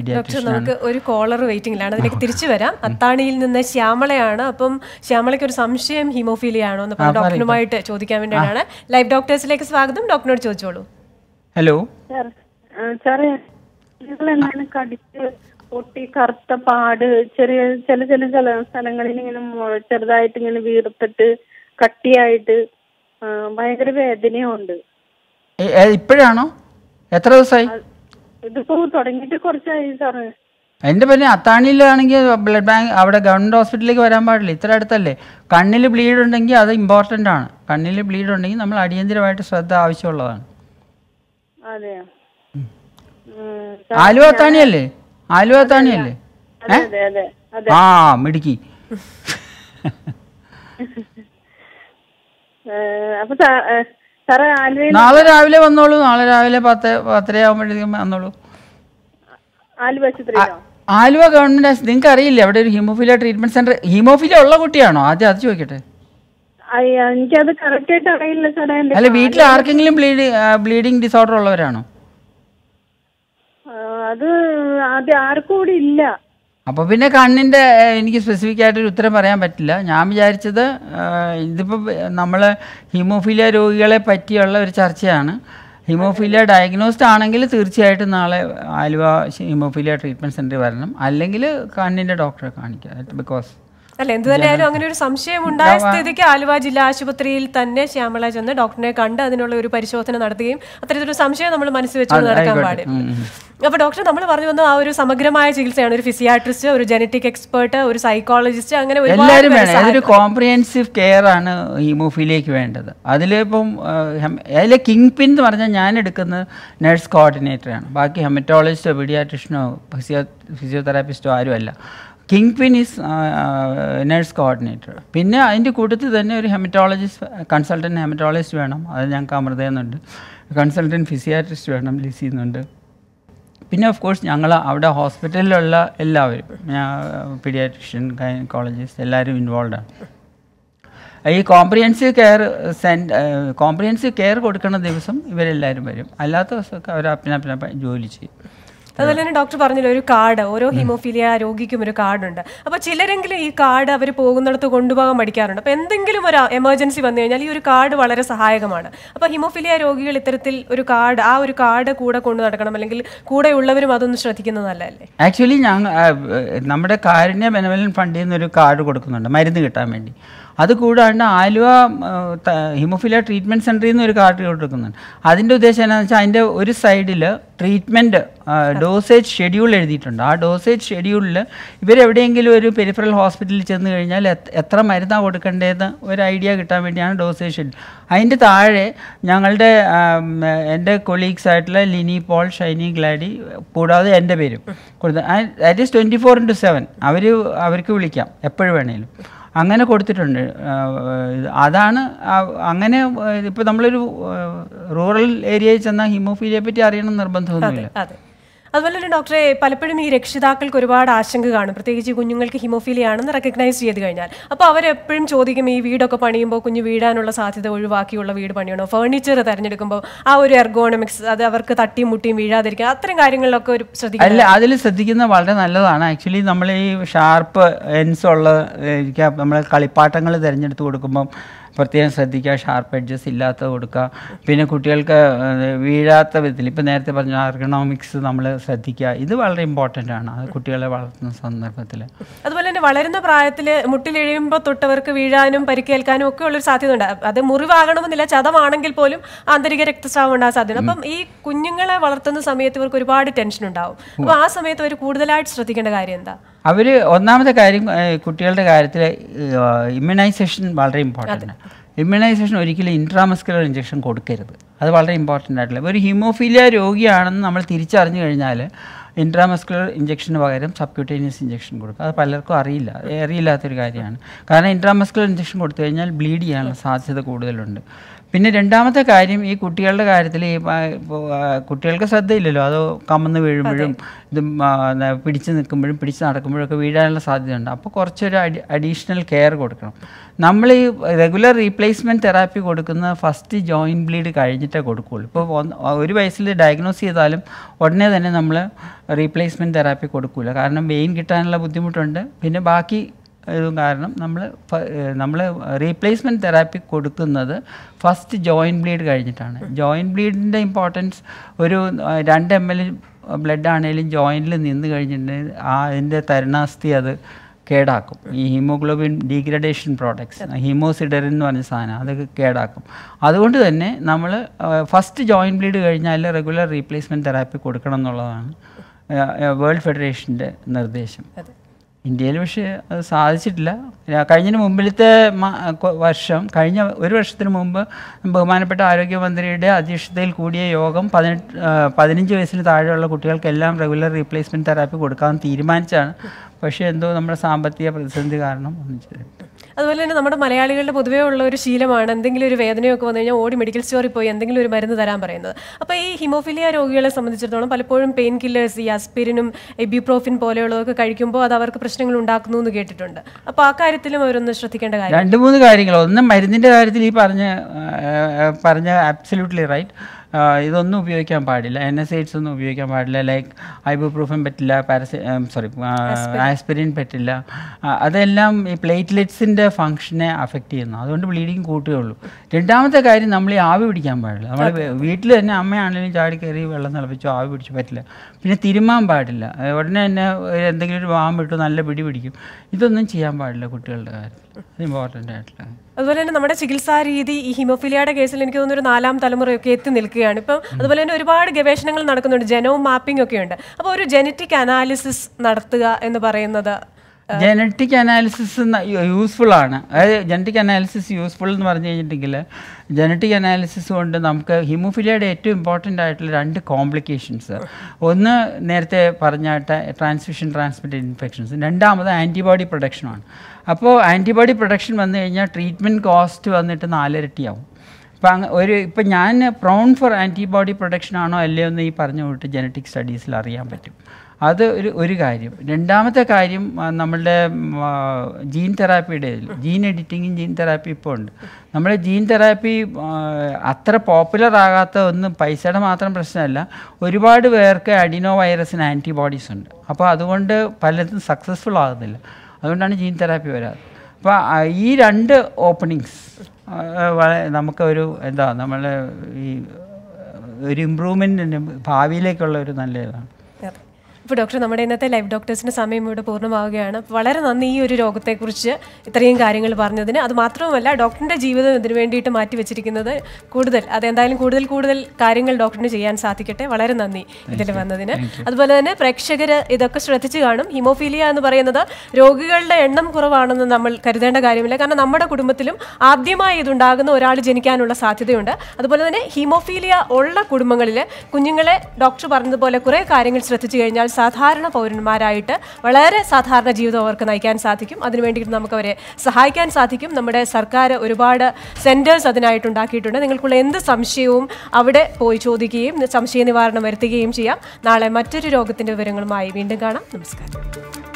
നമുക്ക് ഒരു കോളർ വെയിറ്റിംഗിലാണ് അതിലേക്ക് തിരിച്ചു വരാം അത്താണിയിൽ നിന്ന് ശ്യാമളയാണ് അപ്പം ശ്യാമളയ്ക്ക് ഒരു സംശയം ഹീമോഫീലിയ ആണോ എന്ന് ഡോക്ടറുമായിട്ട് ചോദിക്കാൻ വേണ്ടിയിട്ടാണ് ലൈഫ് ഡോക്ടേഴ്സിലേക്ക് സ്വാഗതം ഡോക്ടറിനോട് ചോദിച്ചോളൂ ഹലോ പൊട്ടി കറുത്ത പാട് ചെറിയ ചില ചില സ്ഥലങ്ങളിൽ ഇങ്ങനെ ചെറുതായിട്ട് ഇങ്ങനെ വീർത്തിട്ട് കട്ടിയായിട്ട് ഭയങ്കര വേദനയുണ്ട് ഇപ്പോഴാണോ എത്ര ദിവസമായി ഇതിപ്പോ തുടങ്ങിട്ട് കുറച്ചായി സാറ് എന്റെ പിന്നെ അത്താണിയിലാണെങ്കിൽ ബ്ലഡ് ബാങ്ക് അവിടെ ഗവൺമെന്റ് ഹോസ്പിറ്റലിലേക്ക് വരാൻ പാടില്ല ഇത്ര അടുത്തല്ലേ കണ്ണിൽ ബ്ലീഡ് ഉണ്ടെങ്കിൽ അത് ഇമ്പോർട്ടന്റ് ആണ് കണ്ണിൽ ബ്ലീഡ് ഉണ്ടെങ്കിൽ നമ്മൾ അടിയന്തിരമായിട്ട് ശ്രദ്ധ ആവശ്യമുള്ളതാണ് ആലുവ അത്താണിയല്ലേ ആലുവ അത്താണിയല്ലേ ആ മിടുക്കി നാളെ രാവിലെ വന്നോളൂ നാളെ രാവിലെ പത്ത് പത്തര ആകുമ്പോഴത്തേക്കും വന്നോളൂ ആലുവ ഗവൺമെന്റ് നിങ്ങൾക്ക് അറിയില്ല അവിടെ ഒരു ഹീമോഫിലിയ ട്രീറ്റ്മെന്റ് സെന്റർ ഹീമോഫിലിയ ഉള്ള കുട്ടിയാണോ ആദ്യം അത് ചോദിക്കട്ടെ അല്ല വീട്ടിൽ ആർക്കെങ്കിലും ബ്ലീഡിങ് ഡിസോർഡർ ഉള്ളവരാണോ അത് ആർക്കും കൂടി ഇല്ല അപ്പോൾ പിന്നെ കണ്ണിൻ്റെ എനിക്ക് സ്പെസിഫിക് ആയിട്ടൊരു ഉത്തരം പറയാൻ പറ്റില്ല ഞാൻ വിചാരിച്ചത് ഇതിപ്പോൾ നമ്മൾ ഹിമോഫീലിയ രോഗികളെ പറ്റിയുള്ള ഒരു ചർച്ചയാണ് ഹിമോഫീലിയ ഡയഗ്നോസ്ഡ് ആണെങ്കിൽ തീർച്ചയായിട്ടും നാളെ ആലുവ ഹിമോഫീലിയ ട്രീറ്റ്മെൻറ്റ് സെൻറ്ററിൽ വരണം അല്ലെങ്കിൽ കണ്ണിൻ്റെ ഡോക്ടറെ കാണിക്കുക ബിക്കോസ് അല്ല എന്ത് തന്നെയായാലും അങ്ങനെ ഒരു സംശയം ഉണ്ടായ സ്ഥിതിക്ക് ആലുവ ജില്ലാ ആശുപത്രിയിൽ തന്നെ ശ്യാമള ചെന്ന് ഡോക്ടറിനെ കണ്ട് അതിനുള്ള ഒരു പരിശോധന നടത്തുകയും അത്തരത്തിലൊരു സംശയം നമ്മൾ മനസ്സിൽ വെച്ച് നടക്കാൻ പാടില്ല അപ്പൊ ഡോക്ടർ നമ്മൾ പറഞ്ഞു വന്ന ആ ഒരു സമഗ്രമായ ചികിത്സയാണ് ഒരു ഫിസിയാട്രിസ്റ്റ് ഒരു ജനറ്റിക് എക്സ്പേർട്ട് ഒരു സൈക്കോളജിസ്റ്റ് അങ്ങനെ എല്ലാവരും വേണം കോംപ്രിഹെൻസീവ് കെയർ ആണ് ഹീമോഫിലേക്ക് വേണ്ടത് അതിലിപ്പം അതിലെ കിങ് പിൻ എന്ന് പറഞ്ഞാൽ ഞാൻ എടുക്കുന്ന നഴ്സ് കോർഡിനേറ്റർ ആണ് ബാക്കി ഹെമറ്റോളജിസ്റ്റോ പീഡിയാട്രിഷനോ ഫിസിയോ ഫിസിയോതെറാപ്പിസ്റ്റോ ആരുമല്ല kingpin is nurse coordinator പിന്നെ അതിൻ്റെ കൂട്ടത്തിൽ തന്നെ ഒരു ഹെമറ്റോളജിസ്റ്റ് കൺസൾട്ടൻറ്റ് ഹെമറ്റോളജിസ്റ്റ് വേണം അത് ഞങ്ങൾക്ക് അമൃതയെന്നുണ്ട് കൺസൾട്ടൻറ്റ് ഫിസിയാട്രിസ്റ്റ് വേണം ലിസി എന്നുണ്ട് പിന്നെ ഓഫ് കോഴ്സ് ഞങ്ങൾ അവിടെ ഹോസ്പിറ്റലിലുള്ള എല്ലാവരും പീഡിയാട്രിഷ്യൻ ഗൈനക്കോളജിസ്റ്റ് എല്ലാവരും ഇൻവോൾവ് ആണ് ഈ കോംപ്രിഹെൻസീവ് കെയർ സെൻറ്റ് കോംപ്രിഹെൻസീവ് കെയർ കൊടുക്കുന്ന ദിവസം ഇവരെല്ലാവരും വരും അല്ലാത്ത ദിവസമൊക്കെ അവർ അപ്പിനപ്പിനപ്പം ജോലി ചെയ്യും അതുപോലെ തന്നെ ഡോക്ടർ പറഞ്ഞില്ല ഒരു കാർഡ് ഓരോ ഹീമോഫീലിയ രോഗിക്കും ഒരു കാർഡുണ്ട് അപ്പൊ ചിലരെങ്കിലും ഈ കാർഡ് അവർ പോകുന്നിടത്ത് കൊണ്ടുപോകാൻ പഠിക്കാറുണ്ട് അപ്പൊ എന്തെങ്കിലും ഒരു എമർജൻസി വന്നു കഴിഞ്ഞാൽ ഈ ഒരു കാർഡ് വളരെ സഹായകമാണ് അപ്പൊ ഹിമോഫിലിയ രോഗികൾ ഇത്തരത്തിൽ ഒരു കാർഡ് ആ ഒരു കാർഡ് കൂടെ കൊണ്ടു നടക്കണം അല്ലെങ്കിൽ ഉള്ളവരും അതൊന്നും ശ്രദ്ധിക്കുന്നത് നല്ലതല്ലേ ആക്ച്വലി ഞങ്ങൾ നമ്മുടെ കാരുണ്യ ബെനവലൻ ഫണ്ടിൽ നിന്ന് ഒരു കാർഡ് കൊടുക്കുന്നുണ്ട് മരുന്ന് കിട്ടാൻ വേണ്ടി അത് കൂടാണ്ട് ആലുവ ഹിമോഫിലിയ ട്രീറ്റ്മെൻറ്റ് സെൻറ്ററിൽ നിന്ന് ഒരു കാർഡ് കൊടുക്കുന്നുണ്ട് അതിൻ്റെ ഉദ്ദേശം എന്താണെന്ന് വെച്ചാൽ അതിൻ്റെ ഒരു സൈഡിൽ ട്രീറ്റ്മെൻറ്റ് ഡോസേജ് ഷെഡ്യൂൾ എഴുതിയിട്ടുണ്ട് ആ ഡോസേജ് ഷെഡ്യൂളിൽ ഇവരെവിടെയെങ്കിലും ഒരു പെരിഫറൽ ഹോസ്പിറ്റലിൽ ചെന്ന് കഴിഞ്ഞാൽ എത്ര മരുന്നാണ് കൊടുക്കേണ്ടതെന്ന് ഒരു ഐഡിയ കിട്ടാൻ വേണ്ടിയാണ് ഡോസേജ് ഷെഡ്യൂൾ അതിൻ്റെ താഴെ ഞങ്ങളുടെ എൻ്റെ കൊളീഗ്സ് ആയിട്ടുള്ള ലിനി പോൾ ഷൈനി ഗ്ലാഡി കൂടാതെ എൻ്റെ പേരും കൊടുത്ത് that is twenty four into seven അവർ അവർക്ക് വിളിക്കാം എപ്പോഴും വേണേലും അങ്ങനെ കൊടുത്തിട്ടുണ്ട് അതാണ് അങ്ങനെ ഇപ്പോൾ നമ്മളൊരു റൂറൽ ഏരിയയിൽ ചെന്നാൽ ഹിമോഫീലിയെ പറ്റി അറിയണം നിർബന്ധമൊന്നുമില്ല അതുപോലെ തന്നെ ഡോക്ടറെ പലപ്പോഴും ഈ രക്ഷിതാക്കൾക്ക് ഒരുപാട് ആശങ്ക കാണും പ്രത്യേകിച്ച് കുഞ്ഞുങ്ങൾക്ക് ഹിമോഫീലിയ ആണെന്ന് റെക്കഗ്നൈസ് ചെയ്ത് കഴിഞ്ഞാൽ അപ്പോൾ അവരെപ്പോഴും ചോദിക്കും ഈ വീടൊക്കെ പണിയുമ്പോൾ കുഞ്ഞ് വീടാനുള്ള സാധ്യത ഒഴിവാക്കിയുള്ള വീട് പണിയണോ ഫർണിച്ചർ തിരഞ്ഞെടുക്കുമ്പോൾ ആ ഒരു എർഗോണമിക്സ് അത് അവർക്ക് തട്ടിയും മുട്ടിയും വീഴാതിരിക്കുക അത്തരം കാര്യങ്ങളിലൊക്കെ ഒരു ശ്രദ്ധിക്കുക അല്ല അതിൽ ശ്രദ്ധിക്കുന്നത് വളരെ നല്ലതാണ് ആക്ച്വലി നമ്മൾ ഈ ഷാർപ്പ് എൻസ് ഉള്ള നമ്മളെ കളിപ്പാട്ടങ്ങൾ തിരഞ്ഞെടുത്ത് കൊടുക്കുമ്പം പ്രത്യേകം ശ്രദ്ധിക്കുക ഷാർപ്പ് എഡ്ജസ് ഇല്ലാത്തത് കൊടുക്കുക പിന്നെ കുട്ടികൾക്ക് വീഴാത്ത വിധത്തിൽ ഇപ്പം നേരത്തെ പറഞ്ഞ ആർഗണോമിക്സ് നമ്മൾ ശ്രദ്ധിക്കുക ഇത് വളരെ ഇമ്പോർട്ടൻ്റ് ആണ് അത് കുട്ടികളെ വളർത്തുന്ന സന്ദർഭത്തിൽ അതുപോലെ തന്നെ വളരുന്ന പ്രായത്തിൽ മുട്ടിലിഴിയുമ്പോൾ തൊട്ടവർക്ക് വീഴാനും പരിക്കേൽക്കാനും ഒക്കെ ഉള്ളൊരു സാധ്യതയുണ്ട് അത് മുറിവാകണമെന്നില്ല ചതമാണെങ്കിൽ പോലും ആന്തരിക രക്തസ്രാവം ഉണ്ടാകാൻ സാധ്യത അപ്പം ഈ കുഞ്ഞുങ്ങളെ വളർത്തുന്ന സമയത്ത് ഇവർക്ക് ഒരുപാട് ടെൻഷൻ ഉണ്ടാവും അപ്പോൾ ആ സമയത്ത് അവർ കൂടുതലായിട്ട് ശ്രദ്ധിക്കേണ്ട കാര്യം എന്താ അവർ ഒന്നാമത്തെ കാര്യം കുട്ടികളുടെ കാര്യത്തിൽ ഇമ്മ്യൂണൈസേഷൻ വളരെ ഇമ്പോർട്ടൻ്റ് ആണ് ഇമ്മ്യൂണൈസേഷൻ ഒരിക്കലും ഇൻട്രാമസ്കുലർ ഇഞ്ചക്ഷൻ കൊടുക്കരുത് അത് വളരെ ഇമ്പോർട്ടൻ്റ് ആയിട്ടുള്ള ഒരു ഹിമോഫീലിയ രോഗിയാണെന്ന് നമ്മൾ തിരിച്ചറിഞ്ഞു കഴിഞ്ഞാൽ ഇൻട്രാമസ്കുലർ ഇഞ്ചക്ഷന് പകരം സബ്ക്യൂട്ടേനിയസ് ഇഞ്ചക്ഷൻ കൊടുക്കുക അത് പലർക്കും അറിയില്ല അറിയില്ലാത്തൊരു കാര്യമാണ് കാരണം ഇൻട്രാമസ്കുലർ ഇഞ്ചക്ഷൻ കൊടുത്തു കഴിഞ്ഞാൽ ബ്ലീഡ് ചെയ്യാനുള്ള സാധ്യത കൂടുതലുണ്ട് പിന്നെ രണ്ടാമത്തെ കാര്യം ഈ കുട്ടികളുടെ കാര്യത്തിൽ ഈ കുട്ടികൾക്ക് ശ്രദ്ധയില്ലല്ലോ അതോ കമന്ന് വീഴുമ്പോഴും ഇത് പിടിച്ച് നിൽക്കുമ്പോഴും പിടിച്ച് നടക്കുമ്പോഴൊക്കെ വീഴാനുള്ള സാധ്യതയുണ്ട് അപ്പോൾ കുറച്ചൊരു അഡി അഡീഷണൽ കെയർ കൊടുക്കണം നമ്മൾ ഈ റെഗുലർ റീപ്ലേസ്മെൻറ്റ് തെറാപ്പി കൊടുക്കുന്ന ഫസ്റ്റ് ജോയിൻറ്റ് ബ്ലീഡ് കഴിഞ്ഞിട്ടേ കൊടുക്കുകയുള്ളൂ ഇപ്പോൾ ഒരു വയസ്സിൽ ഡയഗ്നോസ് ചെയ്താലും ഉടനെ തന്നെ നമ്മൾ റീപ്ലേസ്മെൻറ്റ് തെറാപ്പി കൊടുക്കില്ല കാരണം വെയിൻ കിട്ടാനുള്ള ബുദ്ധിമുട്ടുണ്ട് പിന്നെ ബാക്കി ഇതും കാരണം നമ്മൾ നമ്മൾ റീപ്ലേസ്മെൻറ്റ് തെറാപ്പി കൊടുക്കുന്നത് ഫസ്റ്റ് ജോയിൻറ്റ് ബ്ലീഡ് കഴിഞ്ഞിട്ടാണ് ജോയിൻറ്റ് ബ്ലീഡിൻ്റെ ഇമ്പോർട്ടൻസ് ഒരു രണ്ട് എം എൽ ബ്ലഡ് ആണെങ്കിലും ജോയിൻറ്റിൽ നിന്ന് കഴിഞ്ഞിട്ടുണ്ടെങ്കിൽ ആ അതിൻ്റെ തരുണാസ്ഥി അത് കേടാക്കും ഈ ഹീമോഗ്ലോബിൻ ഡീഗ്രഡേഷൻ പ്രോഡക്ട്സ് ഹീമോസിഡറിൻ എന്ന് പറഞ്ഞ സാധനം അതൊക്കെ കേടാക്കും അതുകൊണ്ട് തന്നെ നമ്മൾ ഫസ്റ്റ് ജോയിൻറ്റ് ബ്ലീഡ് കഴിഞ്ഞാൽ റെഗുലർ റീപ്ലേസ്മെൻറ്റ് തെറാപ്പി കൊടുക്കണം എന്നുള്ളതാണ് വേൾഡ് ഫെഡറേഷൻ്റെ നിർദ്ദേശം ഇന്ത്യയിൽ പക്ഷേ അത് സാധിച്ചിട്ടില്ല കഴിഞ്ഞതിന് മുമ്പിലത്തെ വർഷം കഴിഞ്ഞ ഒരു വർഷത്തിന് മുമ്പ് ബഹുമാനപ്പെട്ട ആരോഗ്യമന്ത്രിയുടെ അധ്യക്ഷതയിൽ കൂടിയ യോഗം പതിനെട്ട് പതിനഞ്ച് വയസ്സിന് താഴെയുള്ള കുട്ടികൾക്കെല്ലാം റെഗുലർ റീപ്ലേസ്മെൻറ്റ് തെറാപ്പി കൊടുക്കാൻ തീരുമാനിച്ചാണ് പക്ഷേ എന്തോ നമ്മുടെ സാമ്പത്തിക പ്രതിസന്ധി കാരണം ഒന്നും അതുപോലെ തന്നെ നമ്മുടെ മലയാളികളുടെ പൊതുവേ ഉള്ള ഒരു ശീലമാണ് എന്തെങ്കിലും ഒരു വേദനയൊക്കെ വന്നു കഴിഞ്ഞാൽ ഓടി മെഡിക്കൽ സ്റ്റോറിൽ പോയി എന്തെങ്കിലും ഒരു മരുന്ന് തരാൻ പറയുന്നത് അപ്പോൾ ഈ ഹിമോഫിലിയ രോഗികളെ സംബന്ധിച്ചിടത്തോളം പലപ്പോഴും പെയിൻ കില്ലേഴ്സ് ഈ അസ്പിരിനും എബിപ്രോഫിൻ പോലെയുള്ളതൊക്കെ കഴിക്കുമ്പോൾ അത് അവർക്ക് പ്രശ്നങ്ങൾ ഉണ്ടാക്കുന്നു എന്ന് കേട്ടിട്ടുണ്ട് അപ്പോൾ ആ കാര്യത്തിലും അവരൊന്ന് ശ്രദ്ധിക്കേണ്ട കാര്യം രണ്ട് മൂന്ന് കാര്യങ്ങൾ ഒന്ന് മരുന്നിൻ്റെ കാര്യത്തിൽ ഈ പറഞ്ഞ പറഞ്ഞ അബ്സല്യൂട്ട്ലി റൈറ്റ് ഇതൊന്നും ഉപയോഗിക്കാൻ പാടില്ല എൻ എസ് എയ്ഡ്സ് ഒന്നും ഉപയോഗിക്കാൻ പാടില്ല ലൈക്ക് ഐബോപ്രൂഫൻ പറ്റില്ല പാരസി സോറി ആസ്പിരിൻ പറ്റില്ല അതെല്ലാം ഈ പ്ലേറ്റ്ലെറ്റ്സിൻ്റെ ഫങ്ഷനെ അഫക്റ്റ് ചെയ്യുന്നു അതുകൊണ്ട് ബ്ലീഡിങ് ഉള്ളൂ രണ്ടാമത്തെ കാര്യം നമ്മൾ ഈ ആവി പിടിക്കാൻ പാടില്ല നമ്മൾ വീട്ടിൽ തന്നെ അമ്മയാണെങ്കിലും ചാടി കയറി വെള്ളം തിളപ്പിച്ചു ആവി പിടിച്ചു പറ്റില്ല പിന്നെ തിരുമാൻ പാടില്ല ഉടനെ തന്നെ എന്തെങ്കിലും ഒരു വാമ്പ് നല്ല പിടി പിടിക്കും ഇതൊന്നും ചെയ്യാൻ പാടില്ല കുട്ടികളുടെ കാര്യത്തിൽ അതുപോലെ തന്നെ നമ്മുടെ ചികിത്സാ രീതി ഈ ഹിമോഫിലിയയുടെ കേസിൽ എനിക്ക് തോന്നുന്നു ഒരു നാലാം തലമുറയൊക്കെ എത്തി നിൽക്കുകയാണ് ഇപ്പം അതുപോലെ തന്നെ ഒരുപാട് ഗവേഷണങ്ങൾ നടക്കുന്നുണ്ട് ജനവും മാപ്പിംഗ് ഒക്കെ ഉണ്ട് അപ്പോൾ ഒരു ജനറ്റിക് അനാലിസിസ് നടത്തുക എന്ന് പറയുന്നത് ജനറ്റിക് അനാലിസിസ് യൂസ്ഫുൾ ആണ് അതായത് ജനറ്റിക് അനാലിസിസ് യൂസ്ഫുൾ എന്ന് പറഞ്ഞു കഴിഞ്ഞിട്ടുണ്ടെങ്കിൽ ജനറ്റിക് അനാലിസിസ് കൊണ്ട് നമുക്ക് ഹിമോഫിലിയയുടെ ഏറ്റവും ഇമ്പോർട്ടൻ്റ് ആയിട്ടുള്ള രണ്ട് കോംപ്ലിക്കേഷൻസ് ഒന്ന് നേരത്തെ പറഞ്ഞ ട്രാൻസ്മിഷൻ ട്രാൻസ്മിറ്റഡ് ഇൻഫെക്ഷൻസ് രണ്ടാമത് ആൻറ്റിബോഡി പ്രൊഡക്ഷനാണ് അപ്പോൾ ആൻറ്റിബോഡി പ്രൊഡക്ഷൻ വന്നു കഴിഞ്ഞാൽ ട്രീറ്റ്മെൻറ്റ് കോസ്റ്റ് വന്നിട്ട് നാലിരട്ടിയാവും ഇപ്പം അങ്ങ് ഒരു ഇപ്പം ഞാൻ പ്രോൺ ഫോർ ആൻറ്റിബോഡി പ്രൊഡക്ഷൻ ആണോ അല്ലയോ എന്ന് ഈ പറഞ്ഞു പോയിട്ട് ജനറ്റിക് സ്റ്റഡീസിൽ അറിയാൻ പറ്റും അത് ഒരു ഒരു കാര്യം രണ്ടാമത്തെ കാര്യം നമ്മളുടെ ജീൻ തെറാപ്പിയുടെ ജീൻ എഡിറ്റിങ്ങും ജീൻ തെറാപ്പി ഇപ്പോൾ ഉണ്ട് നമ്മുടെ ജീൻ തെറാപ്പി അത്ര പോപ്പുലർ ആകാത്ത ഒന്ന് പൈസയുടെ മാത്രം പ്രശ്നമല്ല ഒരുപാട് പേർക്ക് അഡിനോ വൈറസിന് ആൻറ്റിബോഡീസ് ഉണ്ട് അപ്പോൾ അതുകൊണ്ട് പലതും സക്സസ്ഫുൾ ആകുന്നില്ല അതുകൊണ്ടാണ് ജീൻ തെറാപ്പി വരാറ് അപ്പോൾ ഈ രണ്ട് ഓപ്പണിങ്സ് നമുക്ക് ഒരു എന്താ നമ്മൾ ഈ ഒരു ഇമ്പ്രൂവ്മെൻറ്റിന് ഭാവിയിലേക്കുള്ള ഒരു നല്ല ഇതാണ് ഇപ്പോൾ ഡോക്ടർ നമ്മുടെ ഇന്നത്തെ ലൈവ് ഡോക്ടേഴ്സിൻ്റെ സമയം ഇവിടെ പൂർണ്ണമാവുകയാണ് വളരെ നന്ദി ഈ ഒരു രോഗത്തെക്കുറിച്ച് ഇത്രയും കാര്യങ്ങൾ പറഞ്ഞതിന് അത് മാത്രവുമല്ല ഡോക്ടറിൻ്റെ ജീവിതം ഇതിനു വേണ്ടിയിട്ട് മാറ്റി വെച്ചിരിക്കുന്നത് കൂടുതൽ അതെന്തായാലും കൂടുതൽ കൂടുതൽ കാര്യങ്ങൾ ഡോക്ടറിന് ചെയ്യാൻ സാധിക്കട്ടെ വളരെ നന്ദി ഇതിൽ വന്നതിന് അതുപോലെ തന്നെ പ്രേക്ഷകർ ഇതൊക്കെ ശ്രദ്ധിച്ചു കാണും ഹിമോഫീലിയ എന്ന് പറയുന്നത് രോഗികളുടെ എണ്ണം കുറവാണെന്ന് നമ്മൾ കരുതേണ്ട കാര്യമില്ല കാരണം നമ്മുടെ കുടുംബത്തിലും ആദ്യമായി ഇതുണ്ടാകുന്ന ഒരാൾ ജനിക്കാനുള്ള സാധ്യതയുണ്ട് അതുപോലെ തന്നെ ഹിമോഫീലിയ ഉള്ള കുടുംബങ്ങളിൽ കുഞ്ഞുങ്ങളെ ഡോക്ടർ പറഞ്ഞതുപോലെ കുറേ കാര്യങ്ങൾ ശ്രദ്ധിച്ചു കഴിഞ്ഞാൽ സാധാരണ പൗരന്മാരായിട്ട് വളരെ സാധാരണ ജീവിതം അവർക്ക് നയിക്കാൻ സാധിക്കും അതിനു വേണ്ടിയിട്ട് നമുക്ക് അവരെ സഹായിക്കാൻ സാധിക്കും നമ്മുടെ സർക്കാർ ഒരുപാട് സെൻറ്റേഴ്സ് അതിനായിട്ട് ഉണ്ടാക്കിയിട്ടുണ്ട് നിങ്ങൾക്കുള്ള എന്ത് സംശയവും അവിടെ പോയി ചോദിക്കുകയും സംശയ നിവാരണം വരുത്തുകയും ചെയ്യാം നാളെ മറ്റൊരു രോഗത്തിൻ്റെ വിവരങ്ങളുമായി വീണ്ടും കാണാം നമസ്കാരം